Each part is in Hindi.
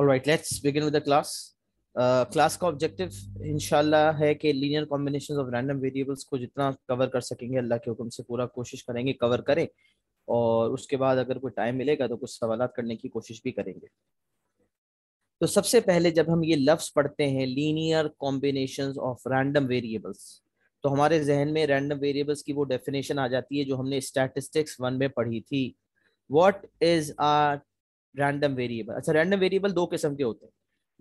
all right let's begin with the class uh, class का objective इंशाल्लाह है कि linear combinations of random variables को जितना cover कर सकेंगे अल्लाह के हुक्म से पूरा कोशिश करेंगे cover करें और उसके बाद अगर कोई time मिलेगा तो कुछ सवाल करने की कोशिश भी करेंगे तो सबसे पहले जब हम ये लफ्स पढ़ते हैं linear combination of random variables तो हमारे जहन में रैंडम वेरिएबल्स की वो डेफिनेशन आ जाती है जो हमने स्टैटिस्टिक्स वन में पढ़ी थी what is are random variable अच्छा रैंडम वेरिएबल दो किस्म के होते हैं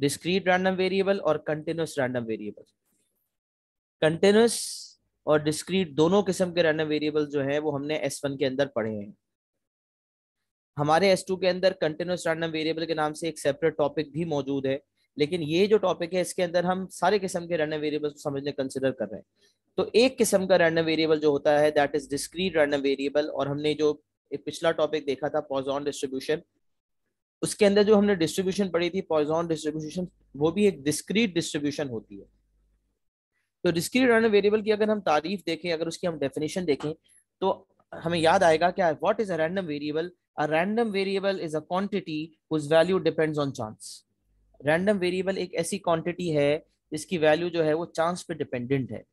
डिस्क्रीट रैंडम वेरिएबल और कंटिन्यूस रैंडम वेरिएबल कंटिन्यूस और डिस्क्रीट दोनों किस्म के रैंडम वेरिएबल जो है वो हमने एस वन के अंदर पढ़े हैं हमारे एस टू के अंदर कंटिन्यूस रैंडम वेरिएबल के नाम से एक सेपरेट टॉपिक भी मौजूद है लेकिन ये जो टॉपिक है इसके अंदर हम सारे किस्म के रैंडम वेरिएबल को समझने कंसिडर कर रहे हैं तो एक किस्म का रैंडम वेरिएबल जो होता है that is discrete random variable और हमने जो एक पिछला टॉपिक देखा था पॉजॉन डिस्ट्रीब्यूशन उसके अंदर जो हमने डिस्ट्रीब्यूशन पढ़ी थी पॉइजॉन डिस्ट्रीब्यूशन वो भी एक डिस्क्रीट डिस्ट्रीब्यूशन होती है तो डिस्क्रीट रन वेरिएबल की अगर हम तारीफ देखें अगर उसकी हम डेफिनेशन देखें तो हमें याद आएगा क्या what is a random variable a random variable is a quantity whose value depends on chance random variable एक ऐसी क्वांटिटी है जिसकी वैल्यू जो है वो चांस पे डिपेंडेंट है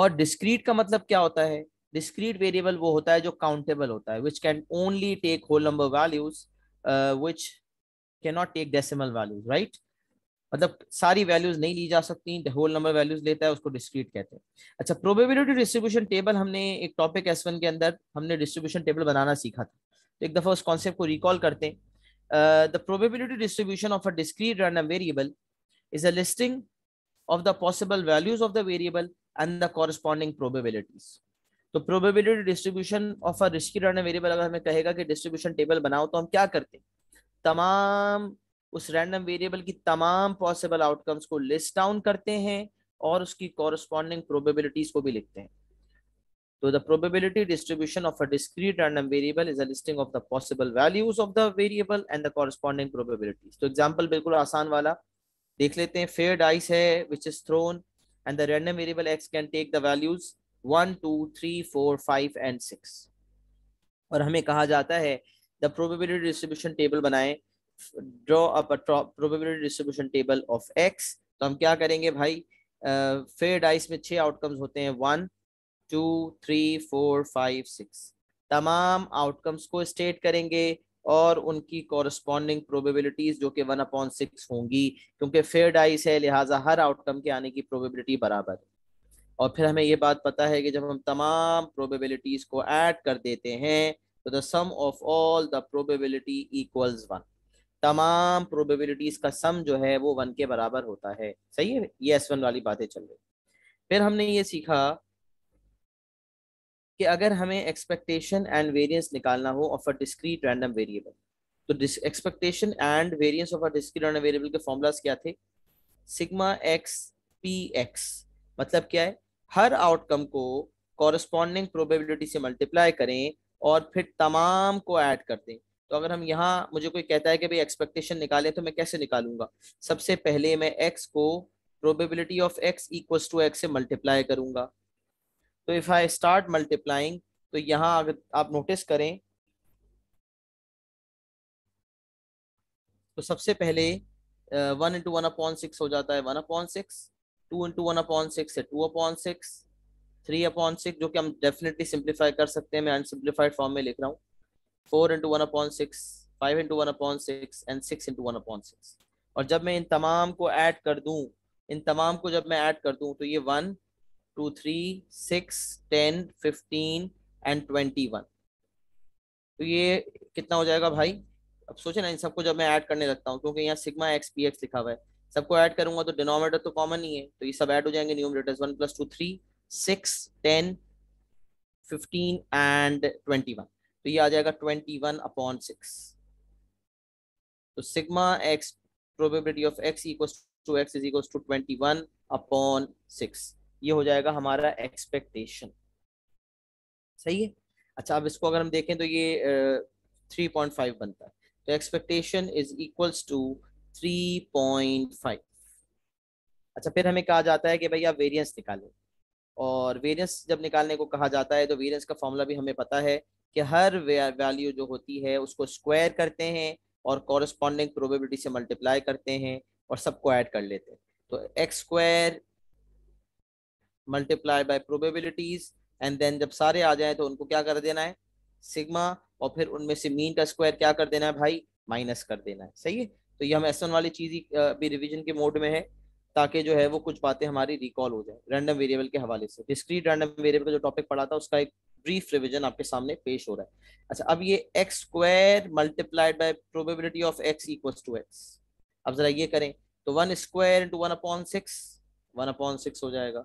और डिस्क्रीट का मतलब क्या होता है डिस्क्रीट वेरिएबल वो होता है जो काउंटेबल होता है which can only take whole number values which can not take decimal values right मतलब सारी वैल्यूज नहीं ली जा सकती होल नंबर वैल्यूज लेता है उसको डिस्क्रीट कहते हैं अच्छा प्रोबेबिलिटी डिस्ट्रीब्यूशन टेबल हमने एक टॉपिक एस वन के अंदर हमने डिस्ट्रीब्यूशन टेबल बनाना सीखा था तो एक दफा उस कॉन्सेप्ट को रिकॉल करते हैं the probability distribution of a discrete random variable is a listing of the possible values of the variable and the corresponding probabilities तो probability distribution of a risky random variable अगर हमें कहेगा कि डिस्ट्रीब्यूशन टेबल बनाओ तो हम क्या करते हैं तमाम उस रैंडम वेरिएबल की तमाम पॉसिबल आउटकम्स को लिस्ट डाउन करते हैं और उसकी कॉरस्पॉन्डिंग प्रोबेबिलिटीज को भी लिखते हैं तो the probability distribution of a discrete random variable is a listing of the possible values of the variable and the corresponding probabilities तो एग्जाम्पल बिल्कुल आसान वाला देख लेते हैं फेयर डाइस है which is thrown and the random variable X can take the values one two three four five and six और हमें कहा जाता है द प्रोबेबिलिटी डिस्ट्रीब्यूशन टेबल बनाए draw up probability distribution table of x तो हम क्या करेंगे भाई फेयर uh, डाइस में छह आउटकम्स होते हैं one two three four five six तमाम आउटकम्स को स्टेट करेंगे और उनकी कॉरस्पॉन्डिंग प्रोबेबिलिटीज जो कि वन अपॉन सिक्स होंगी क्योंकि फेयर डाइस है लिहाजा हर आउटकम के आने की प्रोबेबिलिटी बराबर है और फिर हमें ये बात पता है कि जब हम तमाम प्रोबेबिलिटीज को ऐड कर देते हैं तो the sum of all the probability equals one तमाम प्रोबेबिलिटीज का सम जो है वो वन के बराबर होता है सही है ये एस वन वाली बातें चल रही फिर हमने ये सीखा कि अगर हमें एक्सपेक्टेशन एंड वेरिएंस निकालना हो of a discrete random variable तो expectation and variance of a discrete random variable के फॉर्मूलाज क्या थे सिग्मा एक्स पी एक्स मतलब क्या है हर आउटकम को कॉरस्पॉन्डिंग प्रोबेबिलिटी से मल्टीप्लाई करें और फिर तमाम को ऐड कर दें तो अगर हम यहाँ मुझे कोई कहता है कि भाई एक्सपेक्टेशन निकालें तो मैं कैसे निकालूंगा सबसे पहले मैं एक्स को probability of x equal to x से मल्टीप्लाई करूंगा तो इफ आई स्टार्ट मल्टीप्लाइंग तो यहाँ अगर आप नोटिस करें तो सबसे पहले one into one upon six हो जाता है one upon six two into one upon six है two upon six three upon six जो कि हम डेफिनेटली सिंप्लीफाई कर सकते हैं मैं अनसिम्प्लीफाइड फॉर्म में लिख रहा हूँ four into one upon six five into one upon six and six into one upon six और जब मैं इन तमाम को ऐड कर दूँ इन तमाम को जब मैं ऐड कर दूँ तो ये one two three six ten fifteen and twenty one तो ये कितना हो जाएगा भाई अब सोचे ना इन सबको जब मैं ऐड करने लगता हूँ क्योंकि यहाँ सिग्मा एक्स पी एक्स लिखा हुआ है सबको ऐड करूंगा तो डिनोमिनेटर तो कॉमन ही है तो ये सब ऐड हो जाएंगे numerators one plus two three six ten fifteen and twenty one तो ये आ जाएगा ट्वेंटी वन अपॉन सिक्स तो sigma x probability of x equal to x is equal to twenty one upon six ये हो जाएगा हमारा एक्सपेक्टेशन सही है अच्छा अब इसको अगर हम देखें तो ये थ्री पॉइंट फाइव बनता है तो एक्सपेक्टेशन इज इक्वल्स टू 3.5 अच्छा फिर हमें कहा जाता है कि भैया वेरियंस निकालें और वेरियंस जब निकालने को कहा जाता है तो वेरियंस का फॉर्मूला भी हमें पता है कि हर वैल्यू जो होती है उसको स्क्वायर करते हैं और कॉरस्पॉन्डिंग प्रोबेबिलिटी से मल्टीप्लाई करते हैं और सबको ऐड कर लेते हैं तो x square multiply by probabilities and then जब सारे आ जाए तो उनको क्या कर देना है सिग्मा और फिर उनमें से मीन का स्क्वायर क्या कर देना है भाई माइनस कर देना है सही है तो ये हम एस वन वाली चीज़ ही अभी रिविजन के मोड में है ताकि जो है वो कुछ बातें हमारी रिकॉल हो जाए रैंडम वेरिएबल के हवाले से डिस्क्रीट रैंडम वेरिएबल का जो टॉपिक पढ़ा था उसका एक ब्रीफ रिविजन आपके सामने पेश हो रहा है अच्छा अब ये x square multiplied by probability of x equal to x अब जरा ये करें तो one square into one upon six one upon six हो जाएगा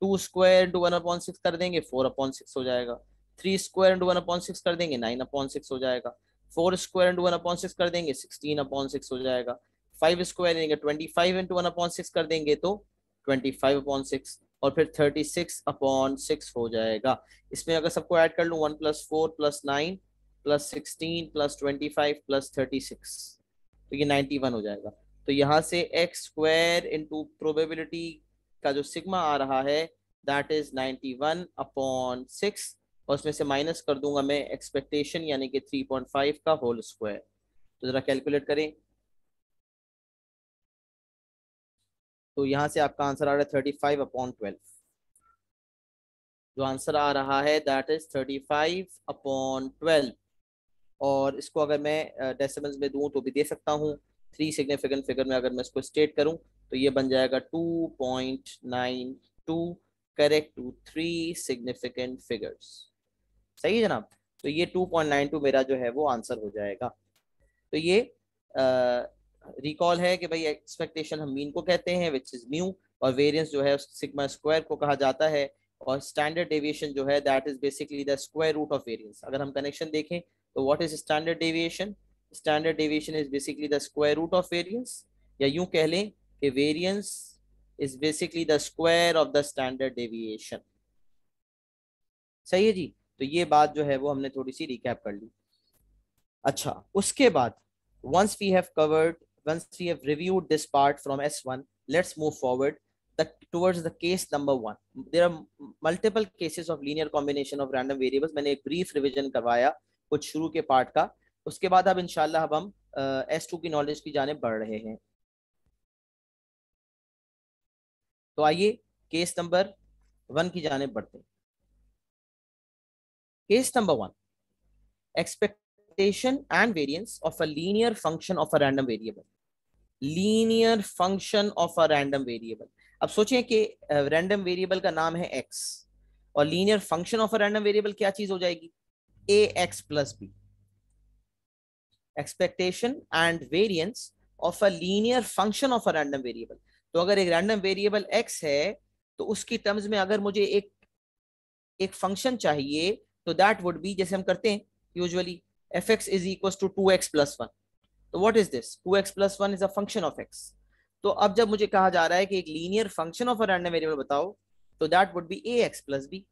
two square into one upon six कर देंगे फोर अपॉन सिक्स हो जाएगा three square into one upon six कर देंगे नाइन अपॉन सिक्स हो जाएगा four square into one upon six कर देंगे सिक्सटीन अपॉन सिक्स हो जाएगा फाइव स्क्वायर लेंगे twenty five into one upon six कर देंगे तो ट्वेंटी फाइव अपॉन सिक्स और फिर थर्टी सिक्स अपॉन सिक्स हो जाएगा इसमें अगर सबको ऐड कर लूँ one plus four plus nine plus sixteen plus twenty five plus thirty six तो ये नाइन्टी वन हो जाएगा तो यहाँ से एक्स स्क्वायर इंटू प्रोबेबिलिटी का जो सिग्मा आ रहा है that is ninety one upon six और उसमें से माइनस कर दूंगा मैं एक्सपेक्टेशन यानी कि 3.5 का होल स्क्वायर तो ज़रा कैलकुलेट करें तो यहां से आपका आंसर आ रहा है 35 फाइव अपॉन ट्वेल्व जो आंसर आ रहा है that is 35 five upon twelve और इसको अगर मैं डेसिमल्स में दूं तो भी दे सकता हूं थ्री सिग्निफिकेंट फिगर में अगर मैं इसको स्टेट करूं तो ये बन जाएगा two two correct to three significant figures सही है जनाब तो ये 2.92 मेरा जो है वो आंसर हो जाएगा तो ये रिकॉल है कि भाई एक्सपेक्टेशन हम मीन को कहते हैं विच इज म्यू और वेरियंस जो है सिग्मा स्क्वायर को कहा जाता है और स्टैंडर्ड डेविएशन जो है that is basically the square root of variance अगर हम कनेक्शन देखें तो what is standard deviation standard deviation is basically the square root of variance या यूं कह लें कि variance is basically the square of the standard deviation सही है जी तो ये बात जो है वो हमने थोड़ी सी रिकैप कर ली अच्छा उसके बाद once we have covered once we have reviewed this part from S one let's move forward towards the case number one there are multiple cases of linear combination of random variables मैंने एक ब्रीफ रिविजन करवाया कुछ शुरू के पार्ट का उसके बाद अब इनशाला अब हम एस टू की नॉलेज की जाने बढ़ रहे हैं तो आइए केस नंबर वन की जाने बढ़ते हैं Case number one, expectation and variance of a linear function of a random variable. Linear function of a random variable अब सोचिए कि रैंडम वेरिएबल का नाम है एक्स और linear function of a random variable क्या चीज हो जाएगी a x plus b expectation and variance of a linear function of a random variable तो अगर एक रैंडम वेरिएबल एक्स है तो उसकी टर्म्स में अगर मुझे एक एक फंक्शन चाहिए तो दैट वुड बी जैसे हम करते हैं usually f x is equal to two x plus one तो what is this two x plus one is a function of x तो अब जब मुझे कहा जा रहा है कि एक linear function of a variable बताओ तो that would be a x plus b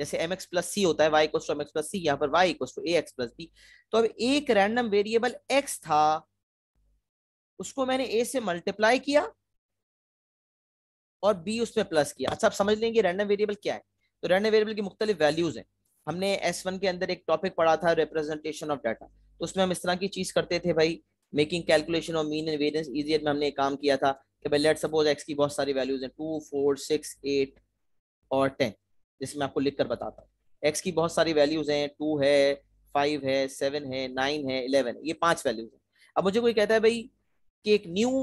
जैसे एम एक्स प्लस सी होता है y equal to m x plus c यहाँ पर y equal to a x plus b तो अब एक रैंडम वेरिएबल एक्स था उसको मैंने ए से मल्टीप्लाई किया और बी उसमें प्लस किया अच्छा आप समझ लेंगे रैंडम वेरिएबल क्या है तो रैंडम वेरिएबल की मुख्तलिफ वैल्यूज हैं हमने एस वन के अंदर एक टॉपिक पढ़ा था रिप्रेजेंटेशन ऑफ डाटा तो उसमें हम इस तरह की चीज करते थे भाई making calculation of mean and variance easier में हमने काम किया था कि भाई लेट सपोज एक्स की बहुत सारी वैल्यूज हैं टू फोर सिक्स एट और टेन जिसमें आपको लिख कर बताता हूँ एक्स की बहुत सारी वैल्यूज हैं टू है फाइव है सेवन है नाइन है इलेवन ये पांच वैल्यूज हैं अब मुझे कोई कहता है भाई कि एक न्यू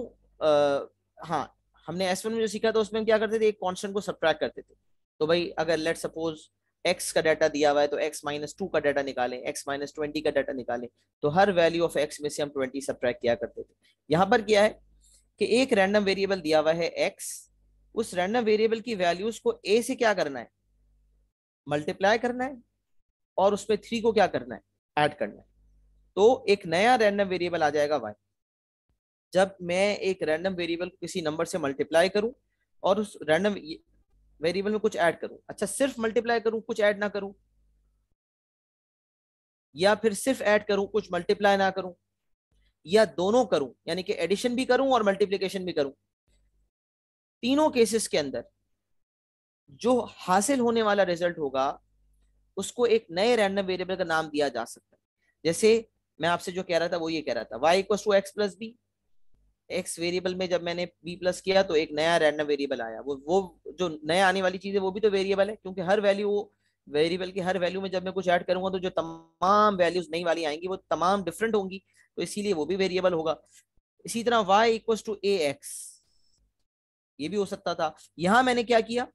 हाँ हमने एस वन में जो सीखा था उसमें हम क्या करते थे एक कॉन्स्टेंट को सब्ट्रैक्ट करते थे तो भाई अगर लेट सपोज एक्स का डाटा दिया हुआ है तो एक्स माइनस टू का डाटा निकालें एक्स माइनस ट्वेंटी का डाटा निकालें तो हर वैल्यू ऑफ एक्स में से हम ट्वेंटी सब्ट्रैक्ट किया करते थे यहां पर क्या है कि एक रैंडम वेरिएबल दिया हुआ है एक्स उस रैंडम वेरिएबल की वैल्यूज को ए से क्या करना है मल्टीप्लाई करना है और उसमें थ्री को क्या करना है एड करना है तो एक नया रैंडम वेरिएबल आ जाएगा वाई जब मैं एक रैंडम वेरिएबल को किसी नंबर से मल्टीप्लाई करूं और उस रैंडम वेरिएबल में कुछ ऐड करूं अच्छा सिर्फ मल्टीप्लाई करूं कुछ ऐड ना करूं या फिर सिर्फ ऐड करूं कुछ मल्टीप्लाई ना करूं या दोनों करूं यानी कि एडिशन भी करूं और मल्टीप्लीकेशन भी करूं तीनों केसेस के अंदर जो हासिल होने वाला रिजल्ट होगा उसको एक नए रैंडम वेरिएबल का नाम दिया जा सकता है जैसे मैं आपसे जो कह रहा था वो ये कह रहा था y equal to x plus b x variable में जब मैंने बी प्लस किया तो एक नया रैंडम वेरिएबल आया वो वो जो नया आने वाली चीज़ है वो भी तो वेरिएबल है क्योंकि हर वैल्यू वेरिएबल की हर वैल्यू में जब मैं कुछ ऐड करूंगा तो जो तमाम वैल्यूज नई वाली आएंगी वो तमाम डिफरेंट होंगी तो इसीलिए वो भी वेरिएबल होगा इसी तरह y equal to a x ये भी हो सकता था यहां मैंने क्या किया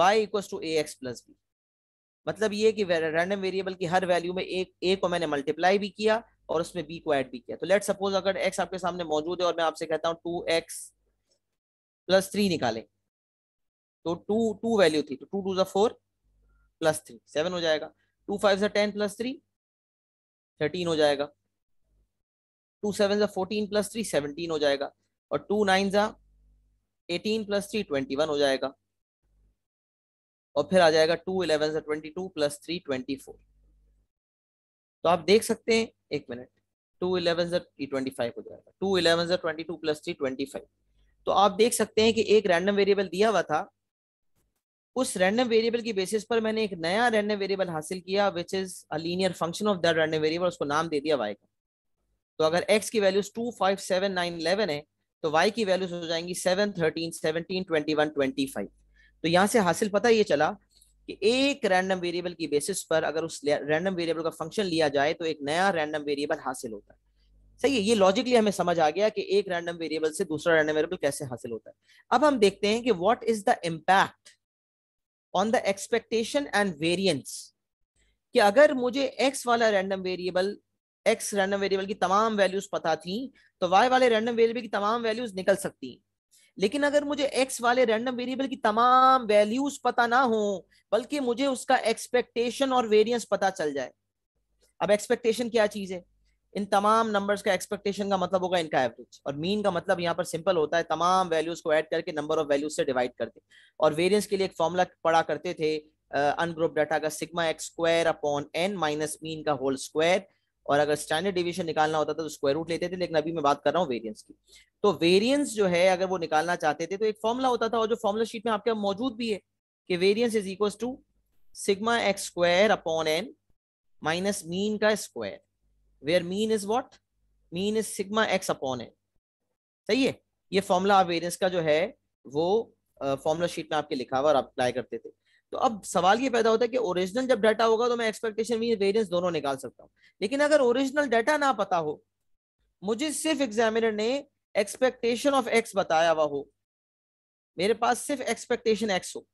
y equal to a x plus b मतलब ये कि रैंडम वेरिएबल की हर वैल्यू में एक ए को मैंने मल्टीप्लाई भी किया और उसमें बी को ऐड भी किया तो लेट सपोज अगर एक्स आपके सामने मौजूद है और मैं आपसे कहता हूँ टू एक्स प्लस थ्री निकाले तो टू टू वैल्यू थी तो टू टू ज़ा फोर प्लस थ्री सेवन हो जाएगा टू फाइव ज़ा टेन प्लस थ्री थर्टीन हो जाएगा टू सेवन ज़ा फोर्टीन प्लस थ्री सेवनटीन हो जाएगा और टू नाइन ज़ा eighteen plus three twenty one हो जाएगा और फिर आ जाएगा टू इलेवन से twenty two plus three twenty four तो आप देख सकते हैं एक मिनट टू इलेवन से ट्वेंटी फाइव हो जाएगा टू इलेवन से twenty two plus three twenty five तो आप देख सकते हैं कि एक रैंडम वेरिएबल दिया हुआ था उस रैंडम वेरिएबल की बेसिस पर मैंने एक नया रैंडम वेरिएबल हासिल किया which is a linear function of that random variable उसको नाम दे दिया वाई का तो अगर एक्स की values two five seven nine eleven है तो वाई की वैल्यूज हो जाएंगी seven thirteen seventeen twenty one twenty five तो यहां से हासिल पता ये चला कि एक रैंडम वेरिएबल की बेसिस पर अगर उस रैंडम वेरिएबल का फंक्शन लिया जाए तो एक नया रैंडम वेरिएबल हासिल होता है सही है ये लॉजिकली हमें समझ आ गया कि एक रैंडम वेरिएबल से दूसरा रैंडम वेरिएबल कैसे हासिल होता है अब हम देखते हैं कि what is the impact on the expectation and variance कि अगर मुझे एक्स वाला random variable x random variable की तमाम वैल्यूज पता थी तो वाई वाले रैंडम वेरिएबल की तमाम वैल्यूज निकल सकती हैं लेकिन अगर मुझे एक्स वाले रैंडम वेरिएबल की तमाम वैल्यूज पता ना हो बल्कि मुझे उसका एक्सपेक्टेशन और वेरियंस पता चल जाए अब एक्सपेक्टेशन क्या चीज है इन तमाम नंबर्स का एक्सपेक्टेशन का मतलब होगा इनका एवरेज और मीन का मतलब यहाँ पर सिंपल होता है तमाम वैल्यूज को ऐड करके नंबर ऑफ वैल्यूज से डिवाइड करते और वेरियंस के लिए एक फॉर्मूला पढ़ा करते थे अनग्रुप uh, डाटा का sigma x square upon n minus mean का होल स्क्वायर और अगर स्टैंडर्ड डिविजन निकालना होता था तो स्क्वायर रूट लेते थे लेकिन अभी मैं बात कर रहा हूँ वेरियंस की तो वेरियंस जो है अगर वो निकालना चाहते थे तो एक फॉर्मूला होता था और जो फॉर्मूला शीट में आपके यहाँ मौजूद भी है कि variance is equal to sigma x square upon n minus mean का square where mean is what mean is sigma x upon n सही है ये फॉर्मूला आप वेरियंस का जो है वो फॉर्मूला शीट में आपके लिखा हुआ और आप अप्लाई करते थे तो अब सवाल ये पैदा होता है कि ओरिजिनल जब डाटा होगा तो मैं एक्सपेक्टेशन मीन वेरियंस दोनों निकाल सकता हूँ लेकिन अगर ओरिजिनल डाटा ना पता हो मुझे सिर्फ एग्जामिनर ने एक्सपेक्टेशन ऑफ एक्स बताया हुआ हो मेरे पास सिर्फ एक्सपेक्टेशन एक्स हो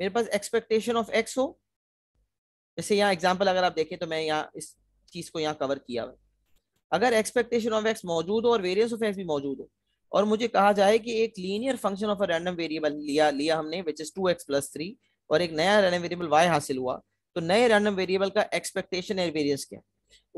मेरे पास एक्सपेक्टेशन ऑफ एक्स हो जैसे यहाँ एग्जाम्पल अगर आप देखें तो मैं यहाँ इस चीज को यहाँ कवर किया हुआ अगर एक्सपेक्टेशन ऑफ एक्स मौजूद हो और वेरियंस ऑफ एक्स भी मौजूद हो और मुझे कहा जाए कि एक linear function of a random variable लिया लिया हमने which is two x plus three और एक नया रैंडम वेरिएबल वाई हासिल हुआ तो नए रैंडम वेरिएबल का एक्सपेक्टेशन वेरियंस क्या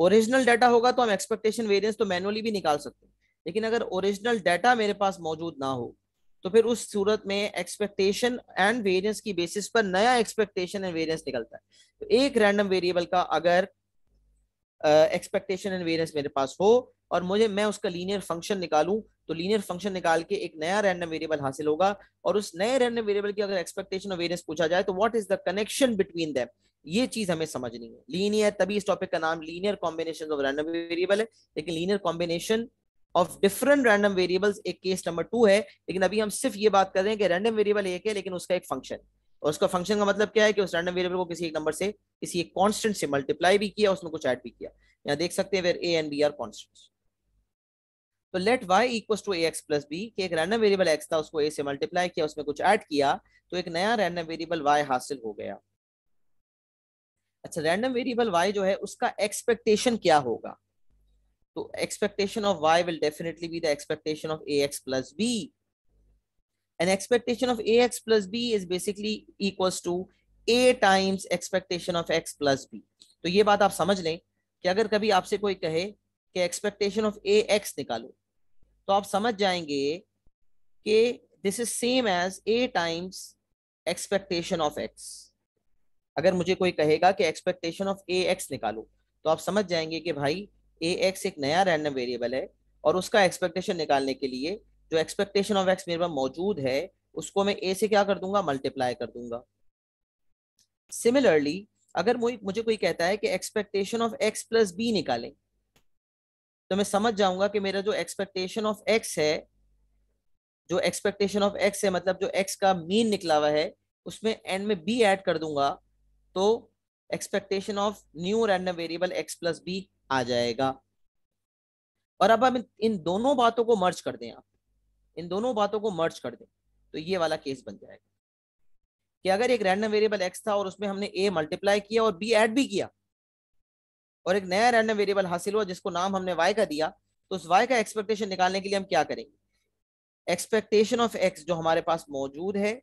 ओरिजिनल डाटा होगा तो हम एक्सपेक्टेशन वेरियंस तो मैनुअली भी निकाल सकते हैं लेकिन अगर ओरिजिनल डाटा मेरे पास मौजूद ना हो तो फिर उस सूरत में एक्सपेक्टेशन एंड वेरियंस की बेसिस पर नया एक्सपेक्टेशन एंड वेरियंस निकलता है तो एक रैंडम वेरिएबल का अगर एक्सपेक्टेशन एंड वेरियंस मेरे पास हो और मुझे मैं उसका लीनियर फंक्शन निकालूं तो लीनियर फंक्शन निकाल के एक नया रैंडम वेरिएबल हासिल होगा और उस नए रैंडम वेरिएबल की अगर एक्सपेक्टेशन और वेरियंस पूछा जाए तो what is the connection between them ये चीज हमें समझनी है लीनियर तभी इस टॉपिक का नाम linear combination of random variable है लेकिन linear combination of different random variables एक केस नंबर टू है लेकिन अभी हम सिर्फ ये बात कर रहे हैं कि रैंडम वेरिएबल एक है लेकिन उसका एक फंक्शन और उसका फंक्शन का मतलब क्या है कि उस रैंडम वेरिएबल को किसी एक नंबर से किसी एक कांस्टेंट से मल्टीप्लाई भी किया उसमें कुछ ऐड भी किया यहाँ देख सकते हैं where a and b are constant तो let y equals to a x plus b कि एक रैंडम वेरिएबल x था उसको a से मल्टीप्लाई किया उसमें कुछ ऐड किया तो एक नया रैंडम वेरिएबल y हासिल हो गया अच्छा रैंडम वेरिएबल y जो है उसका एक्सपेक्टेशन क्या होगा तो expectation of y will definitely be the expectation of ax plus b an expectation of ax plus b is basically equals to a times expectation of x plus b. तो ये बात आप समझ लें कि अगर कभी आपसे कोई कहे कि एक्सपेक्टेशन ऑफ ए एक्स निकालो तो आप समझ जाएंगे कि this is same as a times expectation of x अगर मुझे कोई कहेगा कि एक्सपेक्टेशन ऑफ ए एक्स निकालो तो आप समझ जाएंगे कि भाई ए एक्स एक नया रैंडम वेरिएबल है और उसका एक्सपेक्टेशन निकालने के लिए जो एक्सपेक्टेशन ऑफ एक्स मेरे पास मौजूद है उसको मैं ए से क्या कर दूंगा मल्टीप्लाई कर दूंगा सिमिलरली अगर मुझे कोई कहता है कि expectation of x plus b निकालें तो मैं समझ जाऊंगा कि मेरा जो एक्सपेक्टेशन ऑफ एक्स है जो एक्सपेक्टेशन ऑफ एक्स है मतलब जो एक्स का मीन निकला हुआ है उसमें एंड में बी एड कर दूंगा तो expectation of new random variable x plus b आ जाएगा और अब हम इन दोनों बातों को मर्ज कर दें आप इन दोनों बातों को मर्ज कर दें तो ये वाला केस बन जाएगा कि अगर एक रैंडम वेरिएबल एक्स था और उसमें हमने ए मल्टीप्लाई किया और बी एड भी किया और एक नया रैंडम वेरिएबल हासिल हुआ जिसको नाम हमने वाई का दिया तो उस वाई का एक्सपेक्टेशन निकालने के लिए हम क्या करेंगे एक्सपेक्टेशन ऑफ एक्स जो हमारे पास मौजूद है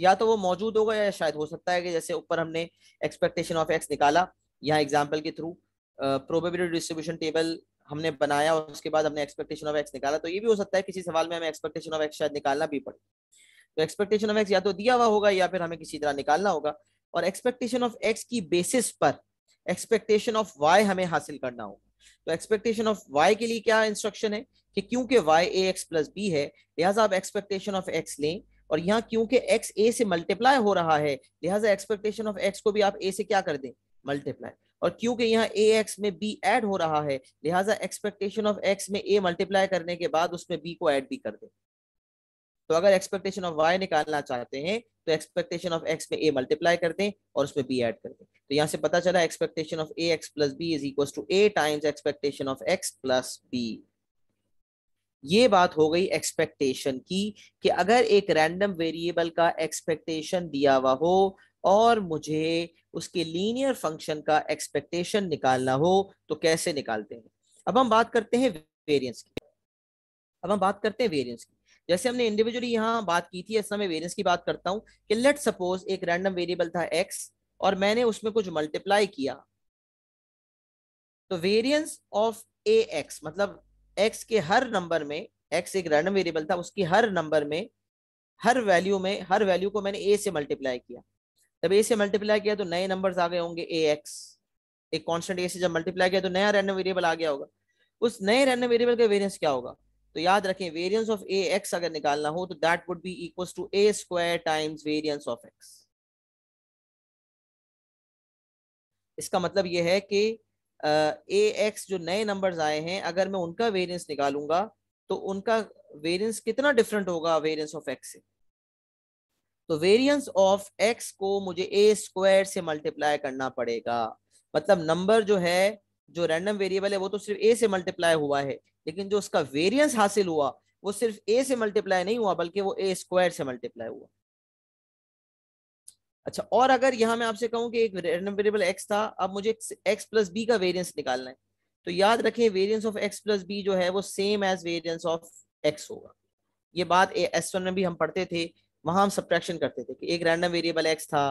या तो वो मौजूद होगा या शायद हो सकता है कि जैसे ऊपर हमने एक्सपेक्टेशन ऑफ एक्स निकाला यहाँ एग्जाम्पल के थ्रू प्रोबेबिलिटी डिस्ट्रीब्यूशन टेबल हमने बनाया उसके बाद हमने एक्सपेक्टेशन ऑफ एक्स निकाला तो ये भी हो सकता है किसी सवाल में हमें एक्सपेक्टेशन ऑफ एक्स शायद निकालना भी पड़े तो एक्सपेक्टेशन ऑफ एक्स या तो दिया हुआ होगा या फिर हमें किसी तरह निकालना होगा और एक्सपेक्टेशन ऑफ एक्स की बेसिस पर एक्सपेक्टेशन ऑफ वाई हमें हासिल करना होगा तो एक्सपेक्टेशन ऑफ वाई के लिए क्या इंस्ट्रक्शन है कि क्योंकि y a x plus b है लिहाजा आप एक्सपेक्टेशन ऑफ एक्स लें और यहाँ क्योंकि एक्स ए से मल्टीप्लाई हो रहा है लिहाजा एक्सपेक्टेशन ऑफ एक्स को भी आप ए से क्या कर दें मल्टीप्लाई और क्योंकि यहाँ ए एक्स में बी एड हो रहा है लिहाजा एक्सपेक्टेशन ऑफ एक्स में ए मल्टीप्लाई करने के बाद उसमें बी को एड भी कर दे तो अगर एक्सपेक्टेशन ऑफ वाई निकालना चाहते हैं तो एक्सपेक्टेशन ऑफ एक्स में ए मल्टीप्लाई कर दें और उसमें बी ऐड कर दें तो यहां से पता चला expectation of a x plus b is equal to a times expectation of x plus b ये बात हो गई एक्सपेक्टेशन की कि अगर एक रैंडम वेरिएबल का एक्सपेक्टेशन दिया हुआ हो और मुझे उसके लीनियर फंक्शन का एक्सपेक्टेशन निकालना हो तो कैसे निकालते हैं अब हम बात करते हैं वेरियंस की अब हम बात करते हैं वेरियंस की जैसे हमने इंडिविजुअली यहाँ बात की थी ऐसा मैं वेरियंस की बात करता हूँ कि लेट सपोज एक रैंडम वेरिएबल था एक्स और मैंने उसमें कुछ मल्टीप्लाई किया तो वेरियंस ऑफ ए एक्स मतलब एक्स के हर नंबर में एक्स एक रैंडम वेरिएबल था उसकी हर नंबर में हर वैल्यू में हर वैल्यू को मैंने ए से मल्टीप्लाई किया जब ए से मल्टीप्लाई किया तो नए नंबर्स आ गए होंगे ए एक्स एक कांस्टेंट ए से जब मल्टीप्लाई किया तो नया रैंडम वेरिएबल आ गया होगा उस नए रैंडम वेरिएबल का वेरियंस क्या होगा तो याद रखें वेरियंस ऑफ ए एक्स अगर निकालना हो तो that would be equal to a square times variance of x इसका मतलब यह है कि ए एक्स जो नए नंबर्स आए हैं अगर मैं उनका वेरियंस निकालूंगा तो उनका वेरियंस कितना डिफरेंट होगा वेरियंस ऑफ एक्स से तो वेरियंस ऑफ एक्स को मुझे ए स्क्वायर से मल्टीप्लाई करना पड़ेगा मतलब नंबर जो है जो रैंडम वेरिएबल है वो तो सिर्फ ए से मल्टीप्लाई हुआ है लेकिन जो उसका वेरियंस हासिल हुआ वो सिर्फ ए से मल्टीप्लाई नहीं हुआ बल्कि वो ए स्क्वायर से मल्टीप्लाई हुआ अच्छा और अगर यहां मैं आपसे कहूँ कि एक रैंडम वेरिएबल एक्स था अब मुझे एक्स प्लस बी का वेरियंस निकालना है तो याद रखें variance of x plus b जो है वो same as variance of x होगा ये बात एस वन में भी हम पढ़ते थे वहां हम सब्ट्रैक्शन करते थे कि एक रैंडम वेरिएबल एक्स था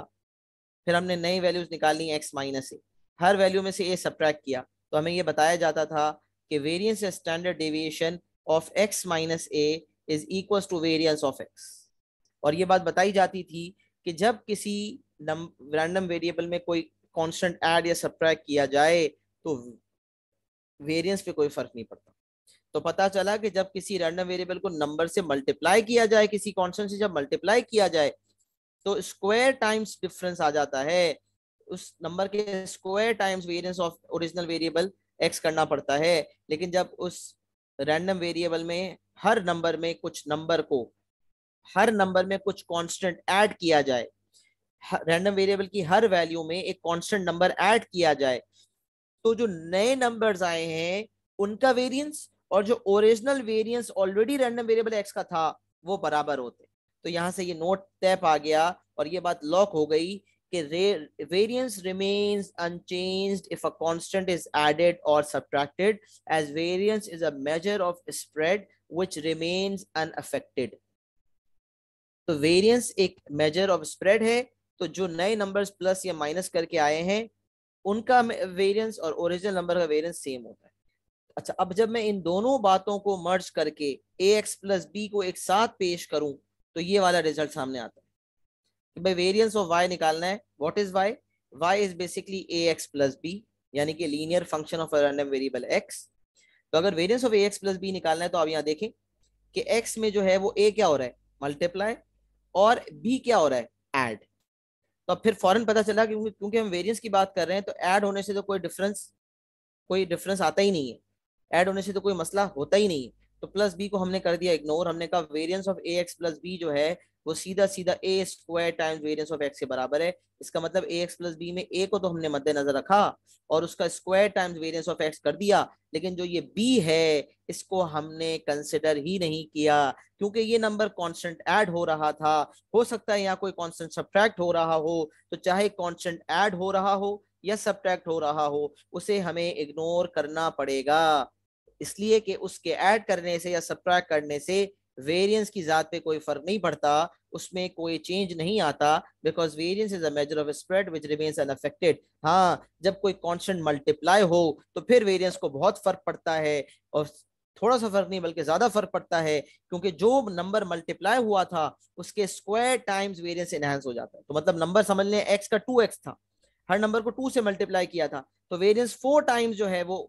फिर हमने नई वैल्यूज निकाली एक्स माइनस ए हर वैल्यू में से ए सब्ट्रैक्ट किया तो हमें ये बताया जाता था कि variance standard deviation of x minus a is equal to variance of x और ये बात बताई जाती थी कि जब किसी रैंडम वेरिएबल में कोई कॉन्स्टेंट एड या सब्ट्रैक्ट किया जाए तो वेरियंस पे कोई फर्क नहीं पड़ता तो पता चला कि जब किसी रैंडम वेरिएबल को नंबर से मल्टीप्लाई किया जाए किसी कॉन्स्टेंट से जब मल्टीप्लाई किया जाए तो स्क्वायर टाइम्स डिफरेंस आ जाता है उस नंबर के square times variance of original variable x करना पड़ता है लेकिन जब उस रैंडम वेरिएबल में हर नंबर में कुछ नंबर को हर नंबर में कुछ कॉन्स्टेंट ऐड किया जाए रैंडम वेरिएबल की हर वैल्यू में एक कॉन्स्टेंट नंबर ऐड किया जाए तो जो नए नंबर्स आए हैं उनका वेरिएंस और जो original variance already random variable x का था वो बराबर होते तो यहाँ से ये नोट टैप आ गया और ये बात लॉक हो गई कि variance remains unchanged if a constant is added और subtracted as variance is a measure of spread which remains unaffected तो वेरियंस एक मेजर ऑफ स्प्रेड है तो जो नए नंबर्स प्लस या माइनस करके आए हैं उनका वेरियंस और ओरिजिनल नंबर का वेरियंस सेम होता है अच्छा अब जब मैं इन दोनों बातों को मर्ज करके ए एक्स प्लस बी को एक साथ पेश करूं तो ये वाला रिजल्ट सामने आता है कि भाई वेरियंस ऑफ वाई निकालना है what is y y is basically a x plus b यानी कि linear function of random variable x तो अगर variance of a x plus b निकालना है तो आप यहाँ देखें कि एक्स में जो है वो ए क्या हो रहा है मल्टीप्लाई और बी क्या हो रहा है एड तो अब फिर फॉरन पता चला क्योंकि क्योंकि हम वेरियंस की बात कर रहे हैं तो एड होने से तो कोई डिफरेंस कोई डिफरेंस आता ही नहीं है ऐड होने से तो कोई मसला होता ही नहीं तो प्लस बी को हमने कर दिया इग्नोर हमने कहा variance of a x plus b जो है वो सीधा सीधा a square times variance of x के बराबर है इसका मतलब ए एक्स प्लस बी में ए को तो हमने मद्देनजर रखा और उसका square times variance of x कर दिया लेकिन जो ये बी है इसको हमने कंसिडर ही नहीं किया क्योंकि ये नंबर कॉन्स्टेंट एड हो रहा था हो सकता है यहाँ कोई कॉन्स्टेंट सब्ट्रैक्ट हो रहा हो तो चाहे कॉन्स्टेंट एड हो रहा हो या सब्ट्रैक्ट हो रहा हो उसे हमें इग्नोर करना पड़ेगा इसलिए कि उसके ऐड करने से या सब्ट्रैक्ट करने से वेरिएंस की ज़ात पे कोई फ़र्क नहीं पड़ता उसमें कोई चेंज नहीं आता because variance is a measure of spread which remains unaffected हाँ जब कोई कॉन्स्टेंट मल्टीप्लाई हो तो फिर वेरियंस को बहुत फ़र्क पड़ता है और थोड़ा सा फ़र्क नहीं बल्कि ज़्यादा फ़र्क पड़ता है क्योंकि जो नंबर मल्टीप्लाई हुआ था उसके स्क्वायर टाइम्स वेरिएंस इनहेंस हो जाता है तो मतलब नंबर समझ लें एक्स का टू एक्स था हर नंबर को टू से मल्टीप्लाई किया था तो वेरिएंस फोर टाइम्स जो है वो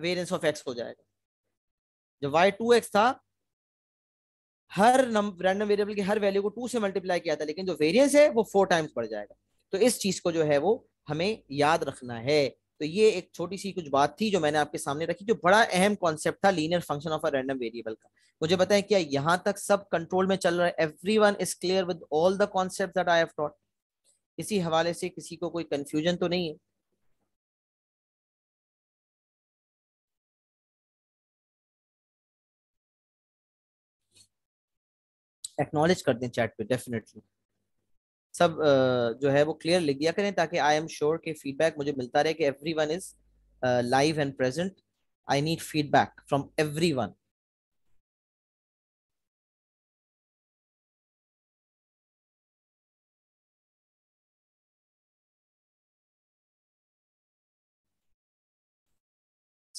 वेरियंस ऑफ एक्स हो जाएगा जब वाई टू एक्स था हर नंबर रैंडम वेरिएबल की हर वैल्यू को टू से मल्टीप्लाई किया था लेकिन जो वेरियंस है वो फोर टाइम्स बढ़ जाएगा तो इस चीज को जो है वो हमें याद रखना है तो ये एक छोटी सी कुछ बात थी जो मैंने आपके सामने रखी जो बड़ा अहम कॉन्सेप्ट था linear function of a random variable का मुझे बताएं क्या यहां तक सब कंट्रोल में चल रहा है everyone is clear with all the concept that I have taught इसी हवाले से किसी को कोई कंफ्यूजन तो नहीं है एक्नॉलेज कर दें चैट पे डेफिनेटली सब जो है वो क्लियर लिख दिया करें ताकि आई एम श्योर के फीडबैक मुझे मिलता रहे कि everyone is live and present I need feedback from everyone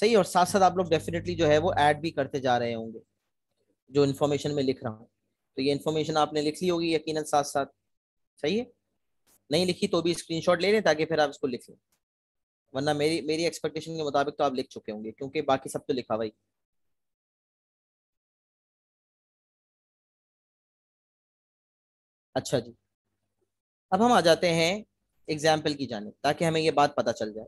सही और साथ साथ आप लोग डेफिनेटली जो है वो ऐड भी करते जा रहे होंगे जो इन्फॉर्मेशन में लिख रहा हूँ तो ये इन्फॉर्मेशन आपने लिख ली होगी यकीनन साथ साथ सही है नहीं लिखी तो भी स्क्रीनशॉट ले लें ताकि फिर आप इसको लिख लें वरना मेरी मेरी एक्सपेक्टेशन के मुताबिक तो आप लिख चुके होंगे क्योंकि बाकी सब तो लिखा भाई अच्छा जी अब हम आ जाते हैं एग्जाम्पल की जाने ताकि हमें ये बात पता चल जाए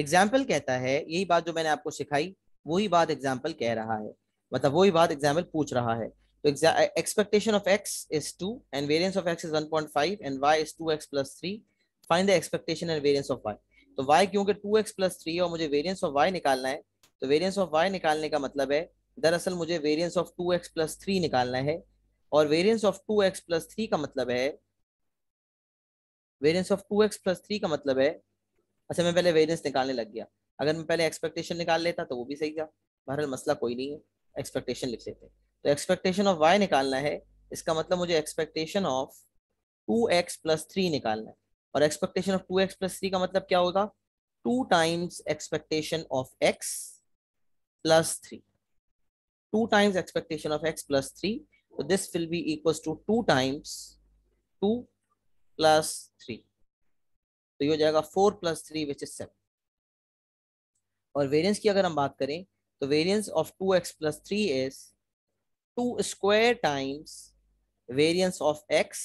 एग्जाम्पल कहता है यही बात जो मैंने आपको सिखाई वही बात एग्जाम्पल कह रहा है मतलब वही बात एग्जाम्पल पूछ रहा है E-, तो expectation of x is two and variance of x is one point five and y is two x plus three Find the expectation and variance of Y तो वाई क्योंकि टू एक्स प्लस थ्री और मुझे वेरियंस ऑफ वाई निकालना है तो वेरियंस ऑफ वाई निकालने का मतलब है दरअसल मुझे variance of two x plus three निकालना है और variance of two x plus three का मतलब है variance of two x plus three का मतलब है अच्छा मैं पहले वेरियंस निकालने लग गया अगर मैं पहले एक्सपेक्टेशन निकाल लेता तो वो भी सही था बहरहाल मसला कोई नहीं है एक्सपेक्टेशन लिख लेते हैं तो एक्सपेक्टेशन ऑफ वाई निकालना है इसका मतलब मुझे expectation of two x plus three निकालना है और expectation of two x plus three का मतलब क्या होगा two times expectation of x plus three two times expectation of x plus three तो this will be equal to two times two plus three तो ये हो जाएगा four plus three which is seven और वेरियंस की अगर हम बात करें तो variance of two x plus three is two square times variance of x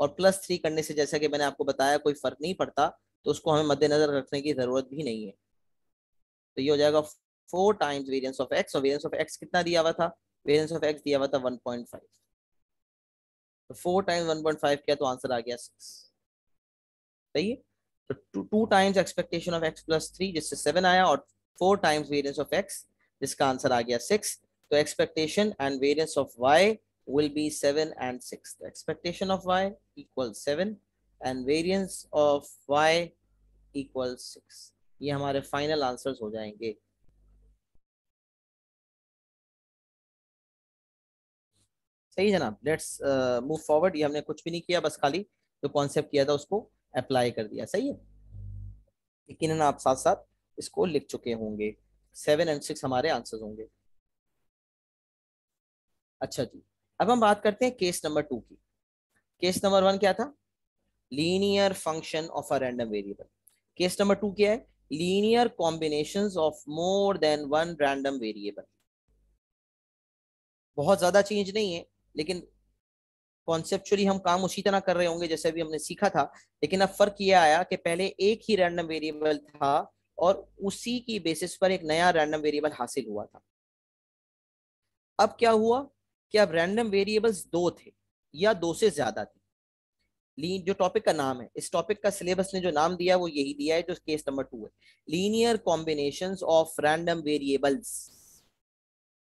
और प्लस थ्री करने से जैसा कि मैंने आपको बताया कोई फर्क नहीं पड़ता तो उसको हमें मद्देनजर रखने की जरूरत भी नहीं है तो ये हो जाएगा four times variance of x और वेरियंस ऑफ एक्स कितना दिया हुआ था वेरियंस ऑफ एक्स दिया हुआ था वन पॉइंट फाइव तो four times one point five क्या तो आंसर आ गया सिक्स सही है तो two times expectation of x plus three जिससे सेवन आया और four times variance of x जिसका आंसर आ गया six So expectation and variance of y will be 7 and 6. The expectation of y equals 7 and variance of y equals 6. ये हमारे फाइनल आंसर्स हो जाएंगे सही जनाब लेट्स मूव फॉरवर्ड ये हमने कुछ भी नहीं किया बस खाली जो तो कॉन्सेप्ट किया था उसको अप्लाई कर दिया सही है यकीन आप साथ साथ इसको लिख चुके होंगे सेवन एंड सिक्स हमारे आंसर्स होंगे अच्छा जी अब हम बात करते हैं केस नंबर टू की केस नंबर वन क्या था linear function of a random variable case number two क्या है linear combination of more than one random variable बहुत ज्यादा चेंज नहीं है लेकिन कॉन्सेप्चुअली हम काम उसी तरह कर रहे होंगे जैसे अभी हमने सीखा था लेकिन अब फर्क यह आया कि पहले एक ही रैंडम वेरिएबल था और उसी की बेसिस पर एक नया रैंडम वेरिएबल हासिल हुआ था अब क्या हुआ कि अब रैंडम वेरिएबल्स दो थे या दो से ज्यादा थे लीन जो टॉपिक का नाम है इस टॉपिक का सिलेबस ने जो नाम दिया वो यही दिया है जो केस नंबर टू है linear combination of random variables